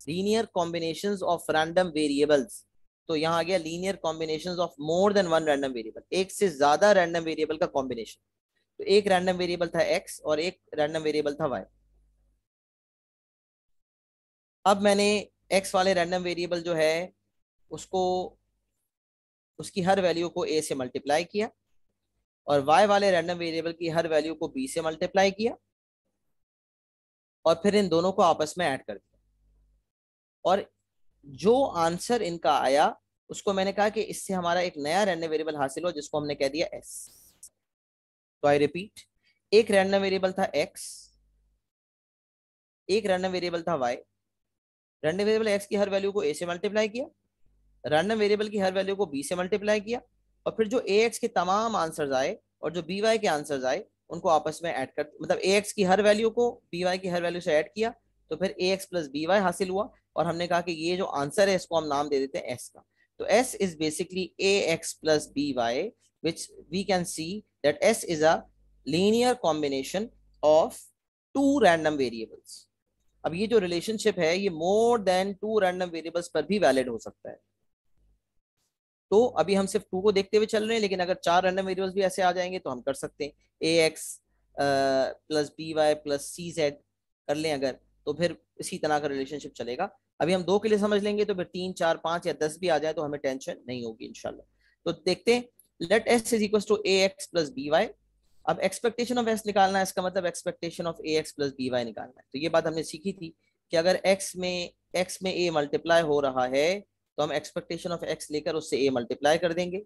linear combination of random variables तो यहाँ आ गया linear combination of more than one random variable एक से ज्यादा रैंडम वेरिएबल का कॉम्बिनेशन तो एक रैंडम वेरिएबल था एक्स और एक रैंडम वेरिएबल था वाई अब मैंने एक्स वाले रैंडम वेरिएबल जो है उसको उसकी हर वैल्यू को ए से मल्टीप्लाई किया और वाई वाले रैंडम वेरिएबल की हर वैल्यू को बी से मल्टीप्लाई किया और फिर इन दोनों को आपस में ऐड कर दिया और जो आंसर इनका आया उसको मैंने कहा कि इससे हमारा एक नया रैंडम वेरिएबल हासिल हो जिसको हमने कह दिया एस तो आई रिपीट एक रैंडम वेरिएबल था एक्स एक रैंडम वेरिएबल था वाई रैंडम वेरिएबल एक्स की हर वैल्यू को ए से मल्टीप्लाई किया रैंडम वेरिएबल की हर वैल्यू को बी से मल्टीप्लाई किया और फिर जो ए एक्स के तमाम आंसर आए और जो बी वाई के आंसर आए उनको आपस में ऐड कर मतलब ए एक्स की हर वैल्यू को बी वाई की हर वैल्यू से ऐड किया तो फिर a x plus B y हासिल हुआ और हमने कहा कि ये जो आंसर है इसको हम नाम दे देते हैं एस का तो s is basically a x plus B y which we can see that s is a linear combination of two random variables अब ये जो रिलेशनशिप है ये more than two random variables पर भी वैलिड हो सकता है तो अभी हम सिर्फ टू को देखते हुए चल रहे हैं लेकिन अगर चार रैंडम वेरिएबल्स भी ऐसे आ जाएंगे तो हम कर सकते हैं a x plus B y plus c z कर लें अगर तो फिर इसी तरह का रिलेशनशिप चलेगा अभी हम दो के लिए समझ लेंगे तो फिर तीन चार पांच या दस भी आ जाए तो हमें टेंशन नहीं होगी इनशाला तो देखते हैं let s is equal to a x plus B y अब एक्सपेक्टेशन ऑफ एस निकालना है इसका मतलब expectation of a x plus B y निकालना है तो ये बात हमने सीखी थी कि अगर एक्स में एक्स में ए मल्टीप्लाई हो रहा है तो हम एक्सपेक्टेशन ऑफ एक्स लेकर उससे ए मल्टीप्लाई कर देंगे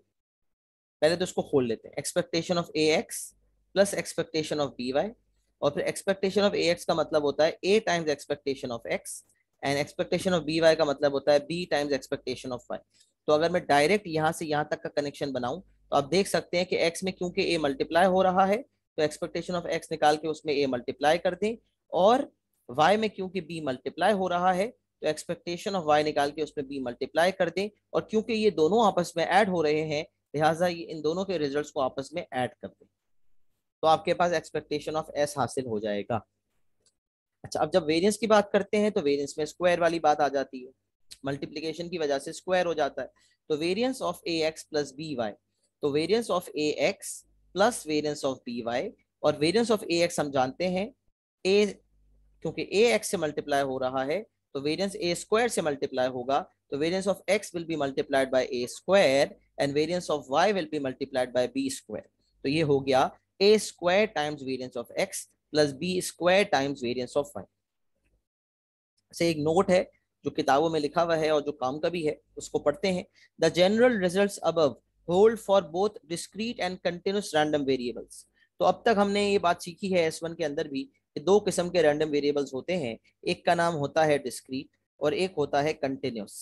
पहले तो उसको खोल लेते हैं expectation of a x plus expectation of b y और फिर एक्सपेक्टेशन ऑफ ए एक्स का मतलब होता है a times expectation of x and expectation of b Y का मतलब होता है b times expectation of Y तो अगर मैं डायरेक्ट यहाँ से यहाँ तक का कनेक्शन बनाऊँ तो आप देख सकते हैं कि एक्स में क्योंकि ए मल्टीप्लाई हो रहा है तो एक्सपेक्टेशन ऑफ एक्स निकाल के उसमें ए मल्टीप्लाई कर दें और वाई में क्योंकि बी मल्टीप्लाई हो रहा है तो एक्सपेक्टेशन ऑफ वाई निकाल के उसमें बी मल्टीप्लाई कर दें और क्योंकि ये दोनों आपस में ऐड हो रहे हैं लिहाजा ये इन दोनों के रिजल्ट्स को आपस में ऐड कर दें तो आपके पास एक्सपेक्टेशन ऑफ एस हासिल हो जाएगा अच्छा अब जब वेरियंस की बात करते हैं तो वेरियंस में स्क्वायर वाली बात आ जाती है मल्टीप्लीकेशन की वजह से स्क्वायर हो जाता है तो variance of a x plus B y तो variance of a x plus variance of b y और वेरियंस ऑफ ए एक्स हम जानते हैं ए क्योंकि ए एक्स से मल्टीप्लाई हो रहा है तो वेरियंस ए स्क्वायर से मल्टीप्लाई होगा तो variance of x will be multiplied by a square and variance of y will be multiplied by b square तो ये हो गया a square times variance of x plus b square times variance of y से एक नोट है जो किताबों में लिखा हुआ है और जो काम का भी है उसको पढ़ते हैं the general result above hold for both discrete and continuous random variables तो अब तक हमने ये बात सीखी है एस वन के अंदर भी कि दो किस्म के रैंडम वेरिएबल्स होते हैं एक का नाम होता है डिस्क्रीट और एक होता है कंटिन्यूस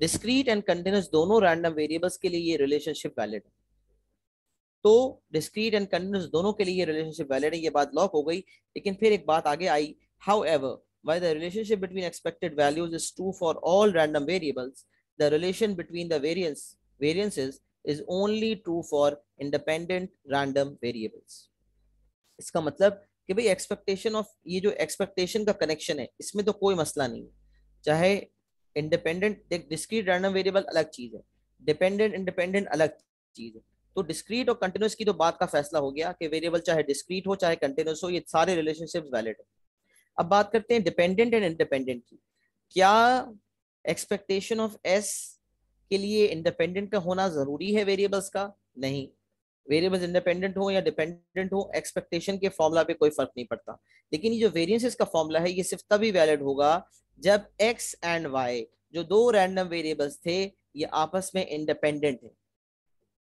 डिस्क्रीट एंड कंटिन्यूस दोनों रैंडम वेरिएबल्स के लिए ये रिलेशनशिप वैलिड है तो डिस्क्रीट एंड कंटिन्यूस दोनों के लिए रिलेशनशिप वैलिड है ये बात लॉक हो गई लेकिन फिर एक बात आगे आई however why the relationship between expected values is true for all random variables the relation between the variance variances is only true for independent random variables इसका मतलब कि भाई एक्सपेक्टेशन ऑफ ये जो एक्सपेक्टेशन का कनेक्शन है इसमें तो कोई मसला नहीं है चाहे इंडिपेंडेंट देख डिस्क्रीट रैंडम वेरिएबल अलग चीज़ है डिपेंडेंट इंडिपेंडेंट अलग चीज़ है तो डिस्क्रीट और कंटिन्यूस की तो बात का फैसला हो गया कि वेरिएबल चाहे डिस्क्रीट हो चाहे कंटिन्यूस हो ये सारे रिलेशनशिप वैलिड है अब बात करते हैं डिपेंडेंट एंड इंडिपेंडेंट की क्या एक्सपेक्टेशन ऑफ एस के लिए इंडिपेंडेंट का होना जरूरी है वेरिएबल्स का नहीं वेरिएबल्स इंडिपेंडेंट हो या डिपेंडेंट हो एक्सपेक्टेशन के फॉर्मूला पे कोई फर्क नहीं पड़ता लेकिन ये जो वेरियंसिस का फॉर्मूला है ये सिर्फ तभी वैलिड होगा जब एक्स एंड वाई जो दो रैंडम वेरिएबल्स थे ये आपस में इंडिपेंडेंट है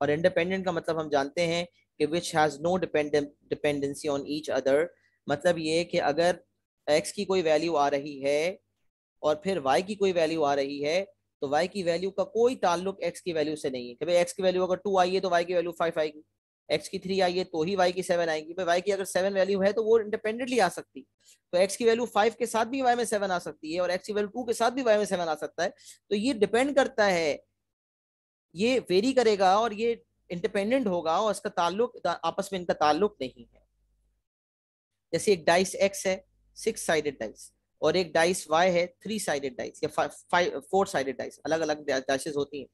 और इंडिपेंडेंट का मतलब हम जानते हैं कि which has no dependency on each other मतलब ये कि अगर एक्स की कोई वैल्यू आ रही है और फिर वाई की कोई वैल्यू आ रही है तो वाई की वैल्यू का कोई ताल्लुक एक्स की वैल्यू से नहीं है कि भाई x की वैल्यू अगर टू आई है तो वाई की वैल्यू फाइव आएगी एक्स की थ्री आई है तो ही वाई की सेवन आएगी भाई वाई की अगर सेवन वैल्यू है तो वो इंडिपेंडेंटली आ सकती तो एक्स की वैल्यू फाइव के साथ भी वाई में सेवन आ सकती है और एक्स की वैल्यू टू के साथ भी वाई में सेवन आ सकता है तो ये डिपेंड करता है ये वेरी करेगा और ये इंडिपेंडेंट होगा और इसका ताल्लुक आपस में इनका ताल्लुक नहीं है जैसे एक डाइस एक्स है सिक्स साइडेड डाइस और एक डाइस वाई है थ्री साइडेड डाइस या फाइव फोर साइडेड डाइस अलग अलग डाइसेस होती हैं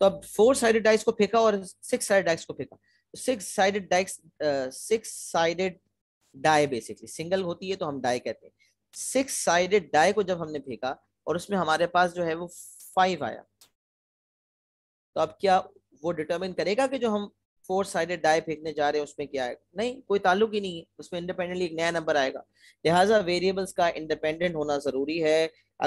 तो अब फोर साइडेड डाइस को फेंका और सिक्स साइडेड डाइस को फेंका six sided dice six sided die basically single होती है तो हम डाई कहते हैं सिक्स साइडेड डाई को जब हमने फेंका और उसमें हमारे पास जो है वो फाइव आया तो अब क्या वो डिटरमिन करेगा कि जो हम फोर साइडेड डाई फेंकने जा रहे हैं उसमें क्या आएगा नहीं कोई ताल्लुक ही नहीं है उसमें इंडिपेंडेंटली एक नया नंबर आएगा लिहाजा वेरिएबल्स का इंडिपेंडेंट होना ज़रूरी है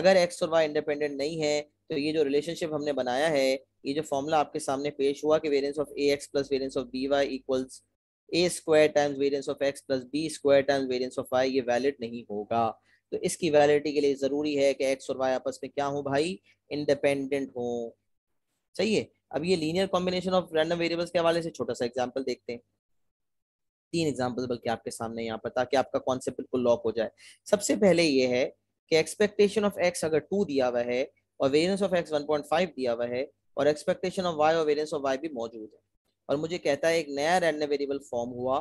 अगर एक्स और वाई इंडिपेंडेंट नहीं है तो ये जो रिलेशनशिप हमने बनाया है ये जो फॉर्मूला आपके सामने पेश हुआ कि variance of a x plus variance of b y equals a square times variance of x plus b square times variance of y ये वैलिड नहीं होगा तो इसकी वैलिडिटी के लिए ज़रूरी है कि एक्स और वाई आपस में क्या हो भाई इंडिपेंडेंट हों सही है अब ये linear combination of random variables के हवाले से छोटा सा एग्जाम्पल देखते हैं तीन एग्जाम्पल बल्कि आपके सामने यहाँ पर ताकि आपका कॉन्सेप्ट बिल्कुल लॉक हो जाए सबसे पहले ये है कि एक्सपेक्टेशन ऑफ एक्स अगर टू दिया हुआ है और वेरियंस ऑफ एक्स 1.5 दिया हुआ है और एक्सपेक्टेशन ऑफ वाई और वेरियंस ऑफ वाई भी मौजूद है और मुझे कहता है एक नया रैंडम वेरिएबल फॉर्म हुआ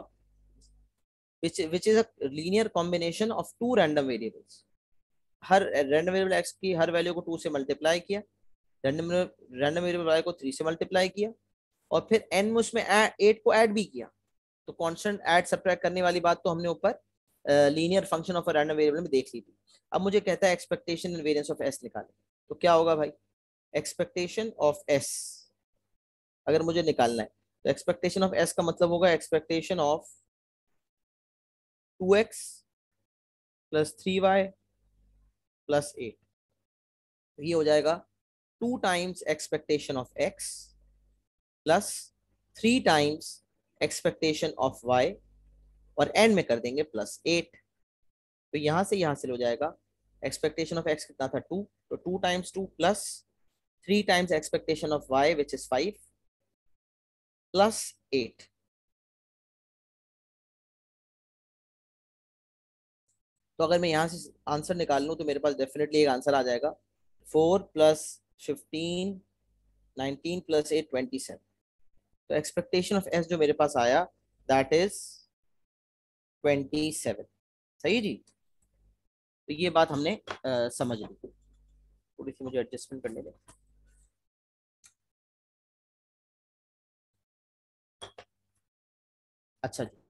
which which is a linear combination of two random variables हर रैंडम वेरिएबल एक्स की हर वैल्यू को टू से मल्टीप्लाई किया रैंडम रैंडम वेरिएबल वाई को थ्री से मल्टीप्लाई किया और फिर एन में उसमें एट को ऐड भी किया तो कॉन्स्टेंट ऐड सब्ट्रैक्ट करने वाली बात तो हमने ऊपर linear function of random variable में देख ली थी अब मुझे कहता है expectation and variance of s निकाले तो क्या होगा भाई एक्सपेक्टेशन ऑफ एस अगर मुझे निकालना है तो एक्सपेक्टेशन ऑफ एस का मतलब होगा expectation of two x plus three Y plus eight ये हो जाएगा 2 times expectation of x plus 3 times expectation of y और एंड में कर देंगे प्लस एट तो यहां से यहां से हो जाएगा एक्सपेक्टेशन ऑफ एक्स कितना था टू तो two times two plus three times expectation of y which is five plus eight तो अगर मैं यहां से आंसर निकाल लूँ तो मेरे पास डेफिनेटली एक आंसर आ जाएगा four plus fifteen nineteen plus eight twenty seven तो एक्सपेक्टेशन ऑफ एस जो मेरे पास आया दैट इज ट्वेंटी सेवन सही जी तो ये बात हमने आ, समझ ली थोड़ी सी मुझे एडजस्टमेंट करने दें अच्छा जी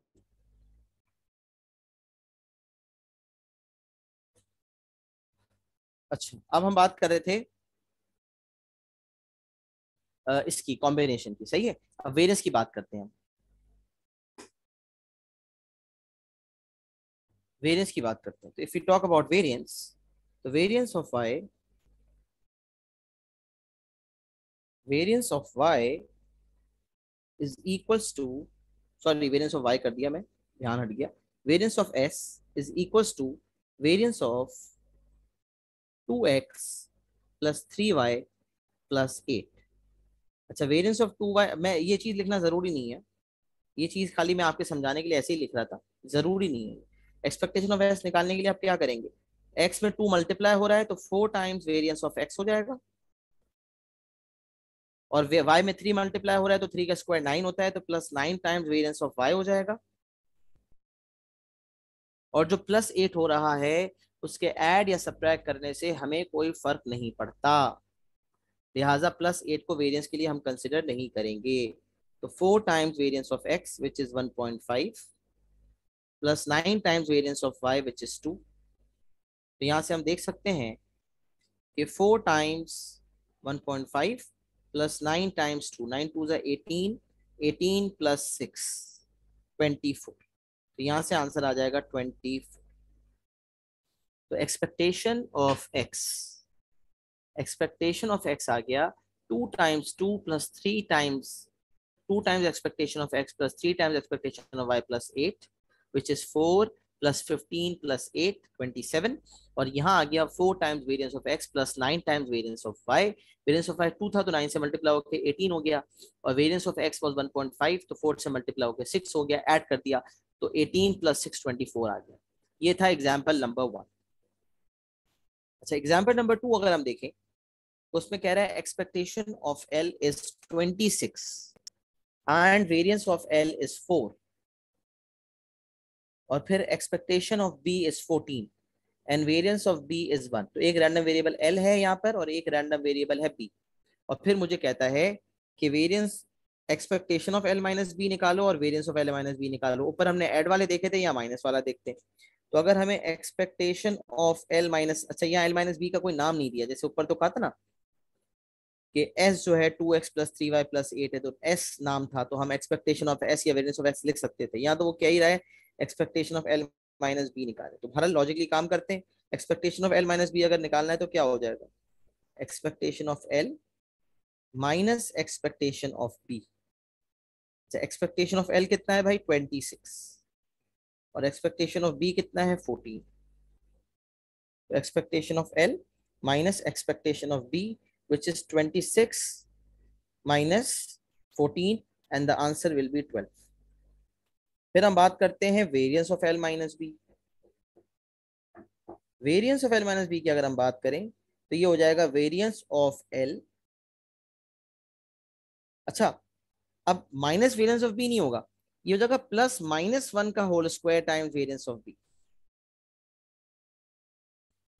अच्छा अब हम बात कर रहे थे इसकी कॉम्बिनेशन की सही है अब वेरियंस की बात करते हैं वेरियंस की बात करते हैं तो if you talk about variance तो variance of y variance of y is equals to sorry variance of y कर दिया मैं ध्यान हट गया variance of s is equals to variance of two x plus three Y plus eight अच्छा वेरियंस ऑफ टू वाई मैं ये चीज़ लिखना ज़रूरी नहीं है ये चीज़ खाली मैं आपके समझाने के लिए ऐसे ही लिख रहा था ज़रूरी नहीं है एक्सपेक्टेशन ऑफ एस निकालने के लिए आप क्या करेंगे एक्स में टू मल्टीप्लाई हो रहा है तो four times variance of x हो जाएगा और वाई में थ्री मल्टीप्लाई हो रहा है तो थ्री का स्क्वायर नाइन होता है तो plus nine times variance of Y हो जाएगा और जो प्लस एट हो रहा है उसके ऐड या सब्ट्रैक्ट करने से हमें कोई फर्क नहीं पड़ता लिहाजा प्लस एट को वेरियंस के लिए हम कंसिडर नहीं करेंगे तो four times variance of x which is one point five plus nine times variance of y which is two तो यहाँ से हम देख सकते हैं कि four times one point five plus nine times two nine two ज़ा eighteen eighteen plus six twenty four तो यहाँ से आंसर आ जाएगा ट्वेंटी फोर तो expectation of x expectation of x आ गया two times two plus three times two times expectation of x plus three times expectation of y plus eight which is four plus fifteen plus eight twenty seven और यहाँ आ गया four times variance of x plus nine times variance of y variance of y two था तो नाइन से मल्टीप्लाई होकर एटीन हो गया और variance of X was one point five तो फोर से मल्टीप्लाई होकर सिक्स हो गया एड कर दिया तो eighteen plus six twenty four आ गया ये था एग्जाम्पल नंबर वन अच्छा एग्जाम्पल नंबर टू अगर हम देखें उसमें कह रहा है expectation of L is twenty six and variance of L is four और फिर expectation of B is fourteen and variance of B is one तो एक रैंडम वेरिएबल एल है यहाँ पर और एक रैंडम वेरिएबल है बी और फिर मुझे कहता है कि variance expectation of L minus B निकालो और variance of L minus B निकालो ऊपर हमने एड वाले देखे थे या माइनस वाला देखते हैं तो अगर हमें एक्सपेक्टेशन ऑफ एल माइनस अच्छा यहाँ एल माइनस बी का कोई नाम नहीं दिया जैसे ऊपर तो कहा था ना कि एस जो है two x plus three Y plus eight है तो एस नाम था तो हम एक्सपेक्टेशन ऑफ एस या वेरियंस ऑफ एक्स लिख सकते थे यहाँ तो वो क्या ही रहा है expectation of L minus B निकाले तो भारत लॉजिकली काम करते हैं expectation of L minus B अगर निकालना है तो क्या हो जाएगा expectation of L minus expectation of B expectation of L कितना है भाई ट्वेंटी सिक्स और एक्सपेक्टेशन ऑफ बी कितना है fourteen expectation of L minus expectation of B which is 26 minus 14 and the answer will be 12. फिर हम बात करते हैं variance of L minus B variance of L minus B की अगर हम बात करें तो ये हो जाएगा वेरियंस ऑफ एल अच्छा अब माइनस वेरियंस ऑफ बी नहीं होगा ये हो जाएगा प्लस माइनस वन का whole square time variance of B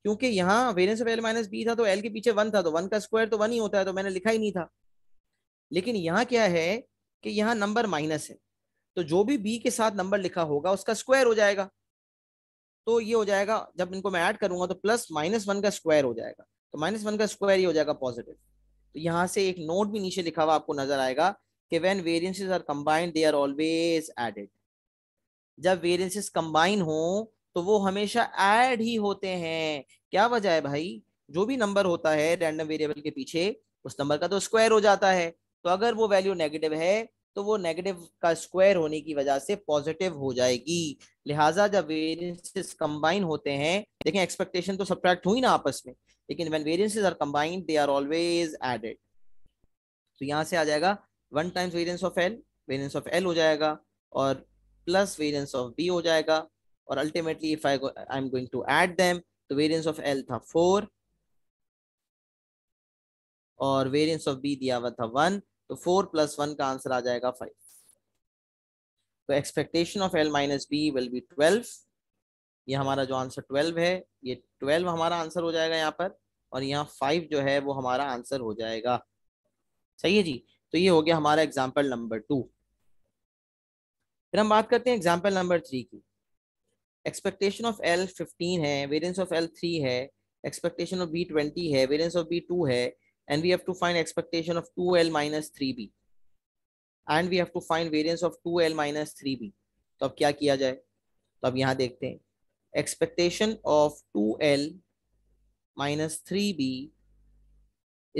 क्योंकि यहाँ variance of L minus B था तो एल के पीछे वन था तो वन का स्क्वायर तो वन ही होता है तो मैंने लिखा ही नहीं था लेकिन यहाँ क्या है कि यहाँ नंबर माइनस है तो जो भी बी के साथ नंबर लिखा होगा उसका स्क्वायर हो जाएगा तो ये हो जाएगा जब इनको मैं ऐड करूंगा तो प्लस माइनस वन का स्क्वायर हो जाएगा तो माइनस वन का स्क्वायर ही हो जाएगा पॉजिटिव तो यहाँ से एक नोट भी नीचे लिखा हुआ आपको नजर आएगा कि when variances are combined they are always added जब वेरिएंसेस कंबाइन हो तो वो हमेशा ऐड ही होते हैं क्या वजह है भाई जो भी नंबर होता है रैंडम वेरिएबल के पीछे उस नंबर का तो स्क्वायर हो जाता है तो अगर वो वैल्यू नेगेटिव है तो वो नेगेटिव का स्क्वायर होने की वजह से पॉजिटिव हो जाएगी लिहाजा जब वेरियंसिस कंबाइन होते हैं देखें एक्सपेक्टेशन तो सब्ट्रैक्ट हुई ना आपस में लेकिन when variances are combined they are always added तो यहां से आ जाएगा one times variance of L variance of L हो जाएगा और प्लस वेरियंस ऑफ बी हो जाएगा or ultimately if I go, I'm going to add them, the variance of L tha 4 और वेरियंस ऑफ बी दिया हुआ था वन तो फोर प्लस वन का आंसर आ जाएगा फाइव तो expectation of L minus B will be twelve ये हमारा जो आंसर ट्वेल्व है ये ट्वेल्व हमारा आंसर हो जाएगा यहाँ पर और यहाँ फाइव जो है वो हमारा आंसर हो जाएगा सही है जी तो ये हो गया हमारा एग्जाम्पल नंबर टू फिर हम बात करते हैं एग्जाम्पल नंबर थ्री की एक्सपेक्टेशन ऑफ एल फिफ्टीन है वेरियंस ऑफ एल थ्री है एक्सपेक्टेशन ऑफ बी ट्वेंटी है वेरियंस ऑफ बी टू है and we have to find expectation of two L minus three B and we have to find variance of two L minus three B तो अब क्या किया जाए तो अब यहाँ देखते हैं expectation of two L minus three B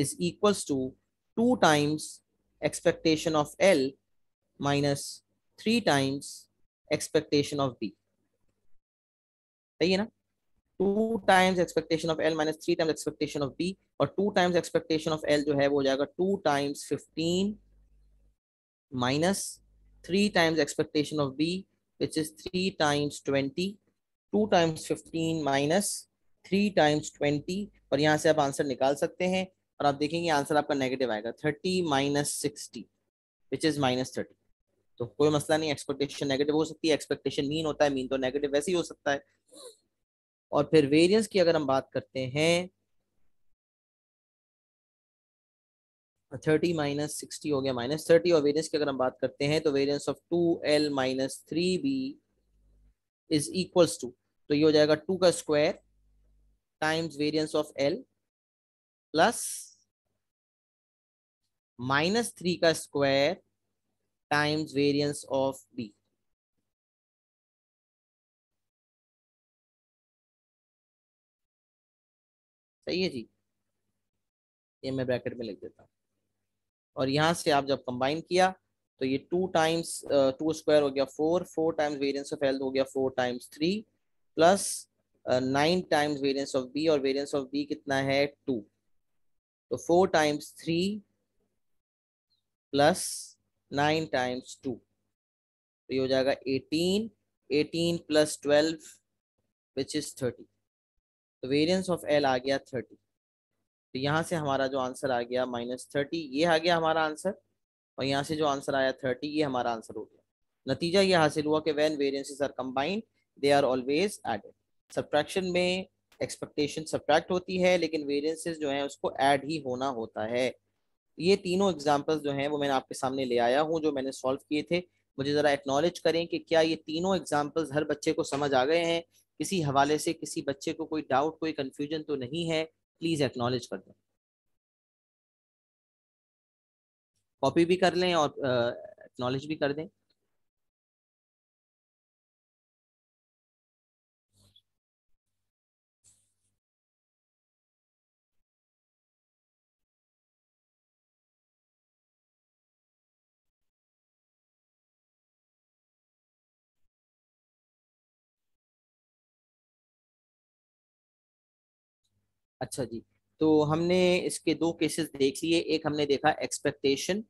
is equals to two times expectation of L minus three times expectation of B सही है ना two times expectation of L minus three times expectation of B और two times expectation of L जो है वो हो जाएगा two times fifteen minus three times expectation of B which is three times twenty two times fifteen minus three times twenty और यहाँ से आप आंसर निकाल सकते हैं और आप देखेंगे आंसर आपका नेगेटिव आएगा thirty minus sixty which is minus thirty तो कोई मसला नहीं एक्सपेक्टेशन नेगेटिव हो सकती है एक्सपेक्टेशन मीन होता है मीन तो नेगेटिव वैसे ही हो सकता है और फिर वेरिएंस की अगर हम बात करते हैं थर्टी माइनस सिक्सटी हो गया माइनस थर्टी और वेरिएंस की अगर हम बात करते हैं तो variance of two L minus three B is equals to तो ये हो जाएगा टू का square times variance of L plus minus three का square times variance of B सही है जी ये मैं ब्रैकेट में लिख देता हूँ और यहाँ से आप जब कंबाइन किया तो ये टू टाइम्स टू स्क्वायर हो गया four four times variance of L हो गया four times three plus nine times variance of B और वेरियंस ऑफ बी कितना है टू तो four times three plus nine times two तो ये हो जाएगा eighteen eighteen plus twelve which is thirty तो वेरियंस ऑफ एल आ गया थर्टी तो यहाँ से हमारा जो आंसर आ गया माइनस थर्टी ये आ गया हमारा आंसर और यहाँ से जो आंसर आया थर्टी ये हमारा आंसर हो गया नतीजा ये हासिल हुआ कि when variances are combined they are always added subtraction में एक्सपेक्टेशन सब्ट्रैक्ट होती है लेकिन वेरियंसिस जो है उसको एड ही होना होता है ये तीनों एग्जाम्पल्स जो हैं वो मैंने आपके सामने ले आया हूँ जो मैंने सॉल्व किए थे मुझे ज़रा एक्नॉलेज करें कि क्या ये तीनों एग्जाम्पल्स हर बच्चे को समझ आ गए हैं किसी हवाले से किसी बच्चे को कोई डाउट कोई कन्फ्यूजन तो नहीं है प्लीज़ एक्नॉलेज कर दें कॉपी भी कर लें और एक्नॉलेज भी कर दें अच्छा जी तो हमने इसके दो केसेस देख लिए एक हमने देखा expectation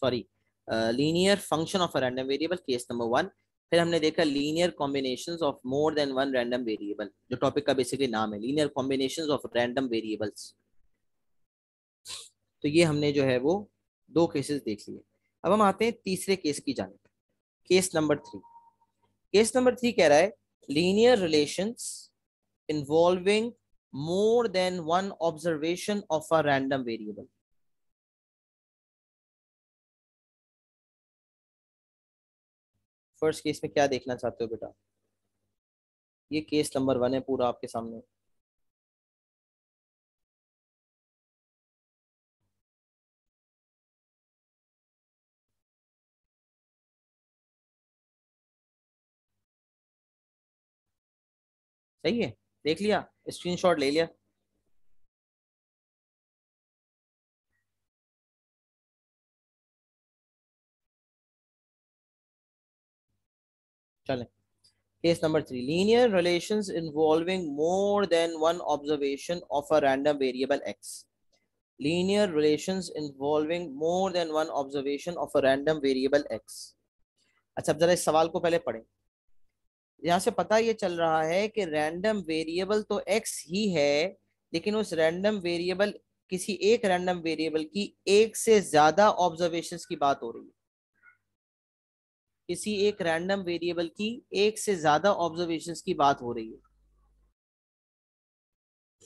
sorry linear function of a random variable case number one फिर हमने देखा linear combinations of more than one random variable जो टॉपिक का बेसिकली नाम है linear combinations of random variables तो ये हमने जो है वो दो केसेस देख लिए अब हम आते हैं तीसरे केस की जानब case number three case number three कह रहा है linear relations involving more than one observation of a random variable. First case में क्या देखना चाहते हो बेटा ये केस नंबर वन है पूरा आपके सामने सही है देख लिया स्क्रीन शॉट ले लिया चले case number three linear relation involving more than one observation of a random variable X linear relation involving more than one observation of a random variable X अच्छा अब जरा इस सवाल को पहले पढ़ें यहाँ से पता ये चल रहा है कि रैंडम वेरिएबल तो एक्स ही है लेकिन उस रैंडम वेरिएबल किसी एक रैंडम वेरिएबल की एक से ज्यादा ऑब्जर्वेशन की बात हो रही है किसी एक रैंडम वेरिएबल की एक से ज्यादा ऑब्जर्वेशन की बात हो रही है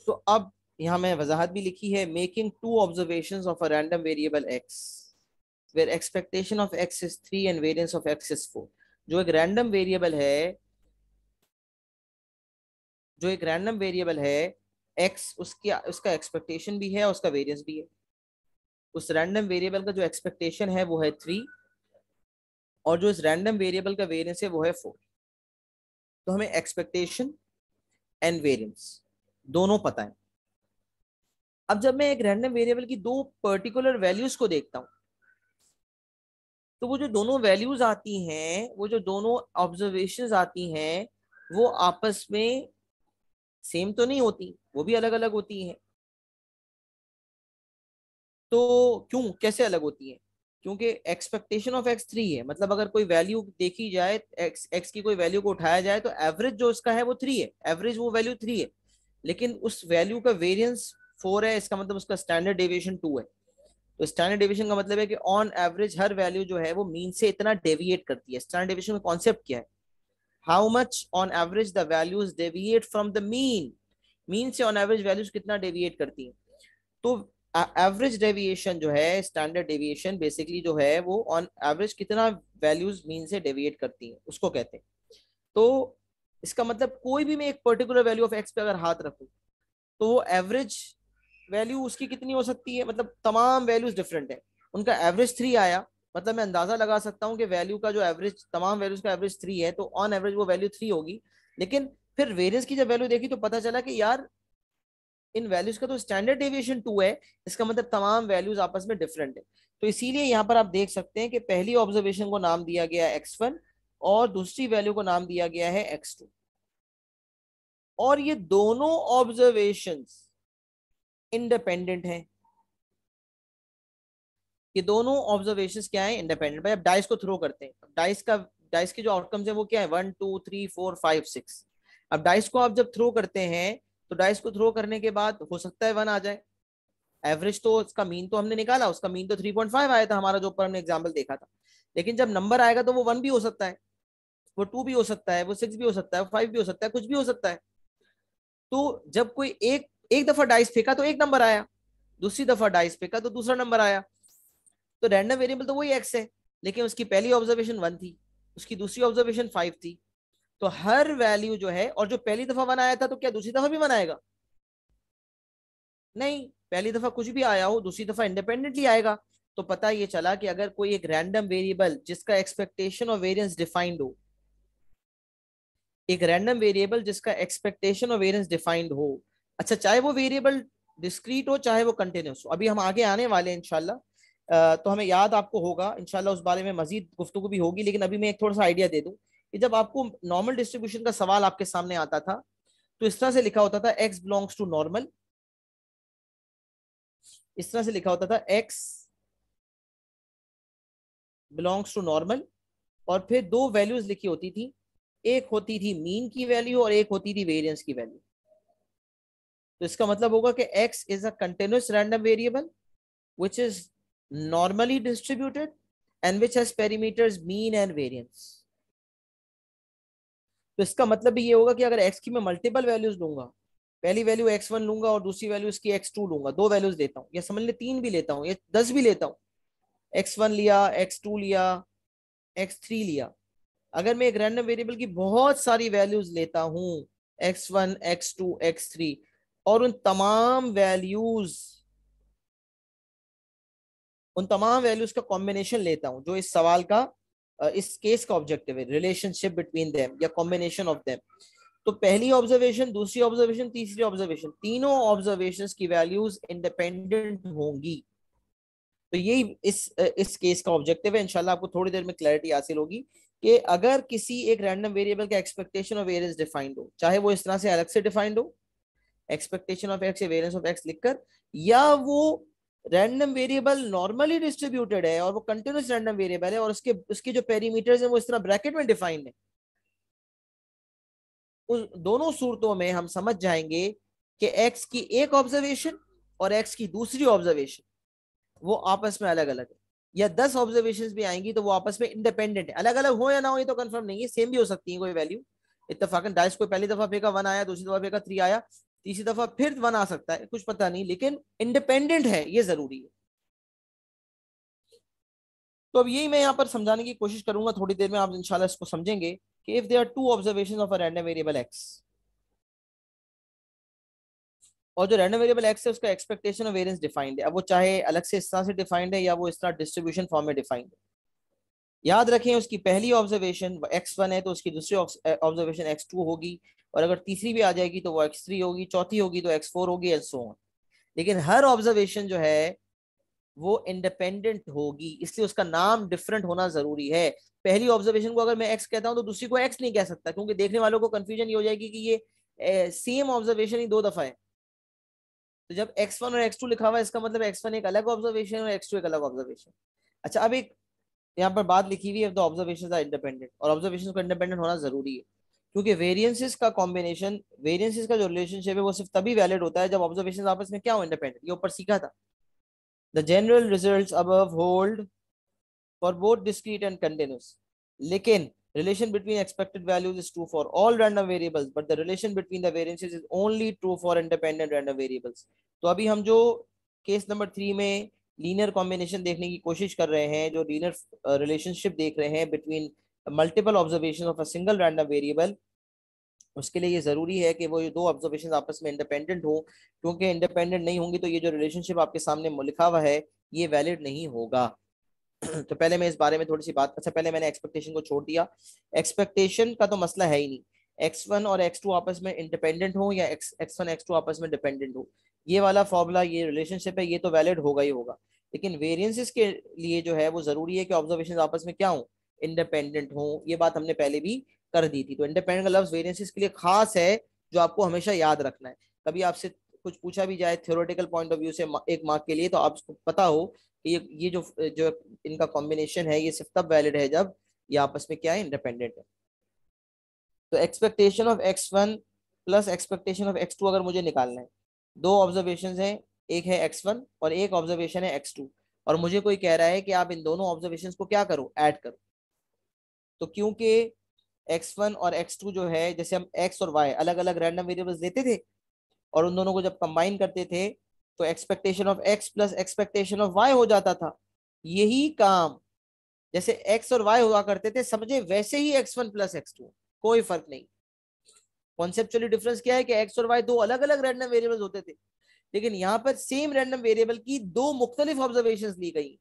तो अब यहां मैं वजाहत भी लिखी है making two observation of a random variable X where expectation of x is three and variance of x is four जो एक रैंडम वेरिएबल है जो एक रैंडम वेरिएबल है एक्स उसकी उसका एक्सपेक्टेशन भी है उसका वेरियंस भी है उस रैंडम वेरिएबल का जो एक्सपेक्टेशन है वो है थ्री और जो इस रैंडम वेरिएबल का वेरियंस है वो है फोर तो हमें एक्सपेक्टेशन एंड वेरियंस दोनों पता है अब जब मैं एक रैंडम वेरिएबल की दो पर्टिकुलर वैल्यूज को देखता हूं तो वो जो दोनों वैल्यूज आती हैं वो जो दोनों ऑब्जर्वेशन आती हैं वो आपस में सेम तो नहीं होती वो भी अलग अलग होती हैं तो क्यों कैसे अलग होती हैं क्योंकि एक्सपेक्टेशन ऑफ एक्स थ्री है मतलब अगर कोई वैल्यू देखी जाए एक्स एक्स की कोई वैल्यू को उठाया जाए तो एवरेज जो इसका है वो थ्री है एवरेज वो वैल्यू थ्री है लेकिन उस वैल्यू का वेरियंस फोर है इसका मतलब उसका स्टैंडर्ड डेविएशन टू है तो स्टैंडर्ड डेविएशन का मतलब है कि ऑन एवरेज हर वैल्यू जो है वो मीन से इतना डेविएट करती है स्टैंडर्ड डेविएशन का कॉन्सेप्ट क्या है how much on average the values deviate from the mean mean से ऑन एवरेज वैल्यूज कितना डेविएट करती हैं तो एवरेज डेविएशन जो है स्टैंडर्ड डेविएशन बेसिकली जो है वो ऑन एवरेज कितना वैल्यूज मीन से डेविएट करती हैं उसको कहते हैं तो इसका मतलब कोई भी मैं एक पर्टिकुलर वैल्यू ऑफ एक्स पे अगर हाथ रखूं तो वो एवरेज वैल्यू उसकी कितनी हो सकती है मतलब तमाम वैल्यूज डिफरेंट है उनका एवरेज थ्री आया मतलब मैं अंदाजा लगा सकता हूँ कि वैल्यू का जो एवरेज तमाम वैल्यूज का एवरेज थ्री है तो ऑन एवरेज वो वैल्यू थ्री होगी लेकिन फिर वेरियंस की जब वैल्यू देखी तो पता चला कि यार इन वैल्यूज का तो स्टैंडर्ड डेविएशन टू है इसका मतलब तमाम वैल्यूज आपस में डिफरेंट है तो इसीलिए यहाँ पर आप देख सकते हैं कि पहली ऑब्जर्वेशन को नाम दिया गया एक्स वन और दूसरी वैल्यू को नाम दिया गया है एक्स टू और ये दोनों ऑब्जर्वेशन इंडिपेंडेंट हैं ये दोनों ऑब्जर्वेशन क्या है इंडिपेंडेंट भाई अब डाइस को थ्रो करते हैं अब डाइस का डाइस के जो आउटकम्स है वो क्या है one two three four five six अब डाइस को आप जब थ्रो करते हैं तो डाइस को थ्रो करने के बाद हो सकता है वन आ जाए एवरेज तो उसका मीन तो हमने निकाला उसका मीन तो थ्री पॉइंट फाइव आया था हमारा जो ऊपर हमने एग्जाम्पल देखा था लेकिन जब नंबर आएगा तो वो वन भी हो सकता है वो टू भी हो सकता है वो सिक्स भी हो सकता है वो फाइव भी हो सकता है कुछ भी हो सकता है तो जब कोई एक एक दफा डाइस फेंका तो एक नंबर आया दूसरी दफा डाइस फेंका तो दूसरा नंबर आया तो रैंडम वेरिएबल तो वही एक्स है लेकिन उसकी पहली ऑब्जर्वेशन वन थी उसकी दूसरी ऑब्जर्वेशन फाइव थी तो हर वैल्यू जो है और जो पहली दफा वन आया था तो क्या दूसरी दफा भी वन आएगा नहीं पहली दफा कुछ भी आया हो दूसरी दफा इंडिपेंडेंटली आएगा तो पता ये चला कि अगर कोई एक रैंडम वेरिएबल जिसका एक्सपेक्टेशन और वेरियंस डिफाइंड हो एक रैंडम वेरिएबल जिसका एक्सपेक्टेशन और वेरियंस डिफाइंड हो अच्छा चाहे वो वेरिएबल डिस्क्रीट हो चाहे वो कंटिन्यूस हो अभी हम आगे आने वाले हैं इनशाला तो हमें याद आपको होगा इनशाला उस बारे में मजीद गुफ्तु भी होगी लेकिन अभी मैं एक थोड़ा सा आइडिया दे दूँ कि जब आपको नॉर्मल डिस्ट्रीब्यूशन का सवाल आपके सामने आता था तो इस तरह से लिखा होता था एक्स बिलोंग्स टू नॉर्मल इस तरह से लिखा होता था एक्स बिलोंग्स टू नॉर्मल और फिर दो वैल्यूज लिखी होती थी एक होती थी मीन की वैल्यू और एक होती थी वेरिएंस की वैल्यू तो इसका मतलब होगा कि x is a continuous random variable which is normally distributed and which has perimeters mean and variance तो इसका मतलब भी ये होगा कि अगर x की मैं मल्टीपल वैल्यूज लूंगा पहली वैल्यू x1 लूंगा और दूसरी वैल्यू इसकी x2 लूंगा दो वैल्यूज लेता हूँ या समझ ले तीन भी लेता हूँ या दस भी लेता हूँ x1 लिया x2 लिया x3 लिया अगर मैं एक रैंडम वेरिएबल की बहुत सारी वैल्यूज लेता हूँ x1 x2 x3 और उन तमाम वैल्यूज़ उन तमाम वैल्यूज का कॉम्बिनेशन लेता हूँ जो इस सवाल का इस केस का ऑब्जेक्टिव है रिलेशनशिप बिटवीन देम या कॉम्बिनेशन ऑफ देम तो पहली ऑब्जर्वेशन दूसरी ऑब्जर्वेशन तीसरी ऑब्जर्वेशन तीनों ऑब्जर्वेशन की वैल्यूज इंडिपेंडेंट होंगी तो यही इस इस केस का ऑब्जेक्टिव है इंशाल्लाह आपको थोड़ी देर में क्लैरिटी हासिल होगी कि अगर किसी एक रैंडम वेरिएबल का एक्सपेक्टेशन ऑफ वेरियंस डिफाइंड हो चाहे वो इस तरह से अलग से डिफाइंड हो एक्सपेक्टेशन ऑफ एक्स या वेरियंस ऑफ एक्स लिखकर या वो रैंडम वेरिएबल नॉर्मली डिस्ट्रीब्यूटेड है और वो कंटिन्यूस रैंडम वेरिएबल है और उसके उसके जो पेरीमीटर है वो इस तरह ब्रैकेट में डिफाइंड है उस दोनों सूरतों में हम समझ जाएंगे कि एक्स की एक ऑब्जर्वेशन और एक्स की दूसरी ऑब्जर्वेशन वो आपस में अलग अलग है या दस ऑब्जर्वेशन भी आएंगी तो वो आपस में इंडिपेंडेंट है अलग अलग हो या ना हो ये तो कंफर्म नहीं है सेम भी हो सकती है कोई वैल्यू इतफाकन डाइस कोई पहली दफा फेंका वन आया दूसरी दफा फेंका थ्री आया तीसरी दफा फिर वन आ सकता है कुछ पता नहीं लेकिन इंडिपेंडेंट है ये जरूरी है तो अब यही मैं यहाँ पर समझाने की कोशिश करूंगा थोड़ी देर में आप इंशाल्लाह इसको समझेंगे कि if they are two observation of a random variable X और जो रैंडम वेरिएबल एक्स है उसका एक्सपेक्टेशन और वेरियंस डिफाइंड है अब वो चाहे अलग से इस तरह से डिफाइंड है या वो इस तरह डिस्ट्रीब्यूशन फॉर्म में डिफाइंड है याद रखें उसकी पहली ऑब्जर्वेशन एक्स वन है तो उसकी दूसरी ऑब्जर्वेशन एक्स टू होगी और अगर तीसरी भी आ जाएगी तो वो x3 होगी चौथी होगी तो एक्स फोर होगी एल्सो लेकिन हर ऑब्जर्वेशन जो है वो इंडिपेंडेंट होगी इसलिए उसका नाम डिफरेंट होना जरूरी है पहली ऑब्जर्वेशन को अगर मैं एक्स कहता हूँ तो दूसरी को एक्स नहीं कह सकता क्योंकि देखने वालों को कंफ्यूजन ये हो जाएगी कि ये सेम ऑब्जर्वेशन ही दो दफा है तो जब एक्स वन और एक्स टू लिखा हुआ है इसका मतलब एक्स वन एक अलग ऑब्जर्वेशन और एक्स टू एक अलग ऑब्जर्वेशन अच्छा अब एक यहाँ पर बात लिखी हुई है ऑब्जर्वेशन आर इंडिपेंडेंट और ऑब्जर्वेशन को इंडिपेंडेंट होना जरूरी है क्योंकि वेरियंसिस का कॉम्बिनेशन वेरियंसिस का जो रिलेशनशिप है वो सिर्फ तभी वैलिड होता है जब ऑब्जर्वेशन आपस में क्या हो इंडिपेंडेंट ये ऊपर सीखा था द जनरल रिजल्ट अब hold for both discrete and continuous लेकिन relation between expected values is true for all random variables but the relation between the variances is only true for independent random variables तो अभी हम जो केस नंबर थ्री में लीनियर कॉम्बिनेशन देखने की कोशिश कर रहे हैं जो लीनियर रिलेशनशिप देख रहे हैं between multiple observation of a single random variable उसके लिए ये ज़रूरी है कि वो ये दो ऑब्जर्वेशन आपस में इंडिपेंडेंट हो क्योंकि इंडिपेंडेंट नहीं होंगी तो ये जो रिलेशनशिप आपके सामने लिखा हुआ है ये वैलिड नहीं होगा तो पहले मैं इस बारे में थोड़ी सी बात अच्छा पहले मैंने एक्सपेक्टेशन को छोड़ दिया एक्सपेक्टेशन का तो मसला है ही नहीं x1 और x2 आपस में इंडिपेंडेंट हो या x1 x2 आपस में डिपेंडेंट हो ये वाला फॉर्मूला ये रिलेशनशिप है ये तो वैलिड होगा ही होगा लेकिन वेरियंसिस के लिए जो है वो जरूरी है कि ऑब्जर्वेशन आपस में क्या हो इंडिपेंडेंट हो ये बात हमने पहले भी कर दी थी तो इंडिपेंडेंट का लफ्ज वेरियंसिस के लिए खास है जो आपको हमेशा याद रखना है कभी आपसे कुछ पूछा भी जाए थियोरेटिकल पॉइंट ऑफ व्यू से एक मार्क के लिए तो आपको पता हो कि ये ये जो जो इनका कॉम्बिनेशन है ये सिर्फ तब वैलिड है जब ये आपस में क्या है इंडिपेंडेंट है तो expectation of x one plus expectation of x two अगर मुझे निकालना है दो ऑब्जर्वेशन है एक है एक्स वन और एक ऑब्जर्वेशन है एक्स टू और मुझे कोई कह रहा है कि आप इन दोनों ऑब्जर्वेशन को क्या करो ऐड करो तो क्योंकि एक्स वन और एक्स टू जो है जैसे हम एक्स और वाई अलग अलग रैंडम वेरिएबल्स देते थे और उन दोनों को जब कंबाइन करते थे तो expectation of x plus expectation of Y हो जाता था यही काम जैसे एक्स और वाई हुआ करते थे समझे वैसे ही X one plus x two कोई फर्क नहीं कॉन्सेप्चुअली डिफरेंस क्या है कि एक्स और वाई दो अलग अलग रैंडम वेरिएबल्स होते थे लेकिन यहाँ पर सेम रैंडम वेरिएबल की दो मुख्तलिफ ऑब्जर्वेशन ली गई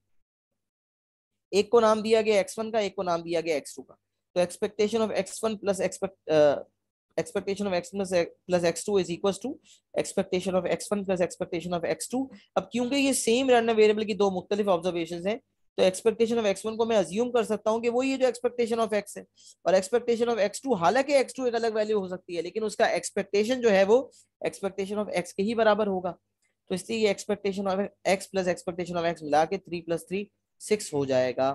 एक को नाम दिया गया एक्स वन का एक को नाम दिया गया एक्स टू का तो expectation of x one plus expectation of expectation plus x two is equal to expectation of x one plus expectation of x two अब क्योंकि ये सेम रैंडम वेरिएबल की दो मुख्तलिफ ऑब्जर्वेशन हैं तो एक्सपेक्टेशन ऑफ एक्स वन को मैं अज्यूम कर सकता हूँ कि वो ये जो एक्सपेक्टेशन ऑफ एक्स है और एक्सपेक्टेशन ऑफ एक्स टू हालांकि एक्स टू एक अलग वैल्यू हो सकती है लेकिन उसका एक्सपेक्टेशन जो है वो एक्सपेक्टेशन ऑफ एक्स के ही बराबर होगा तो इसलिए expectation of x plus expectation of X मिला के थ्री प्लस थ्री सिक्स हो जाएगा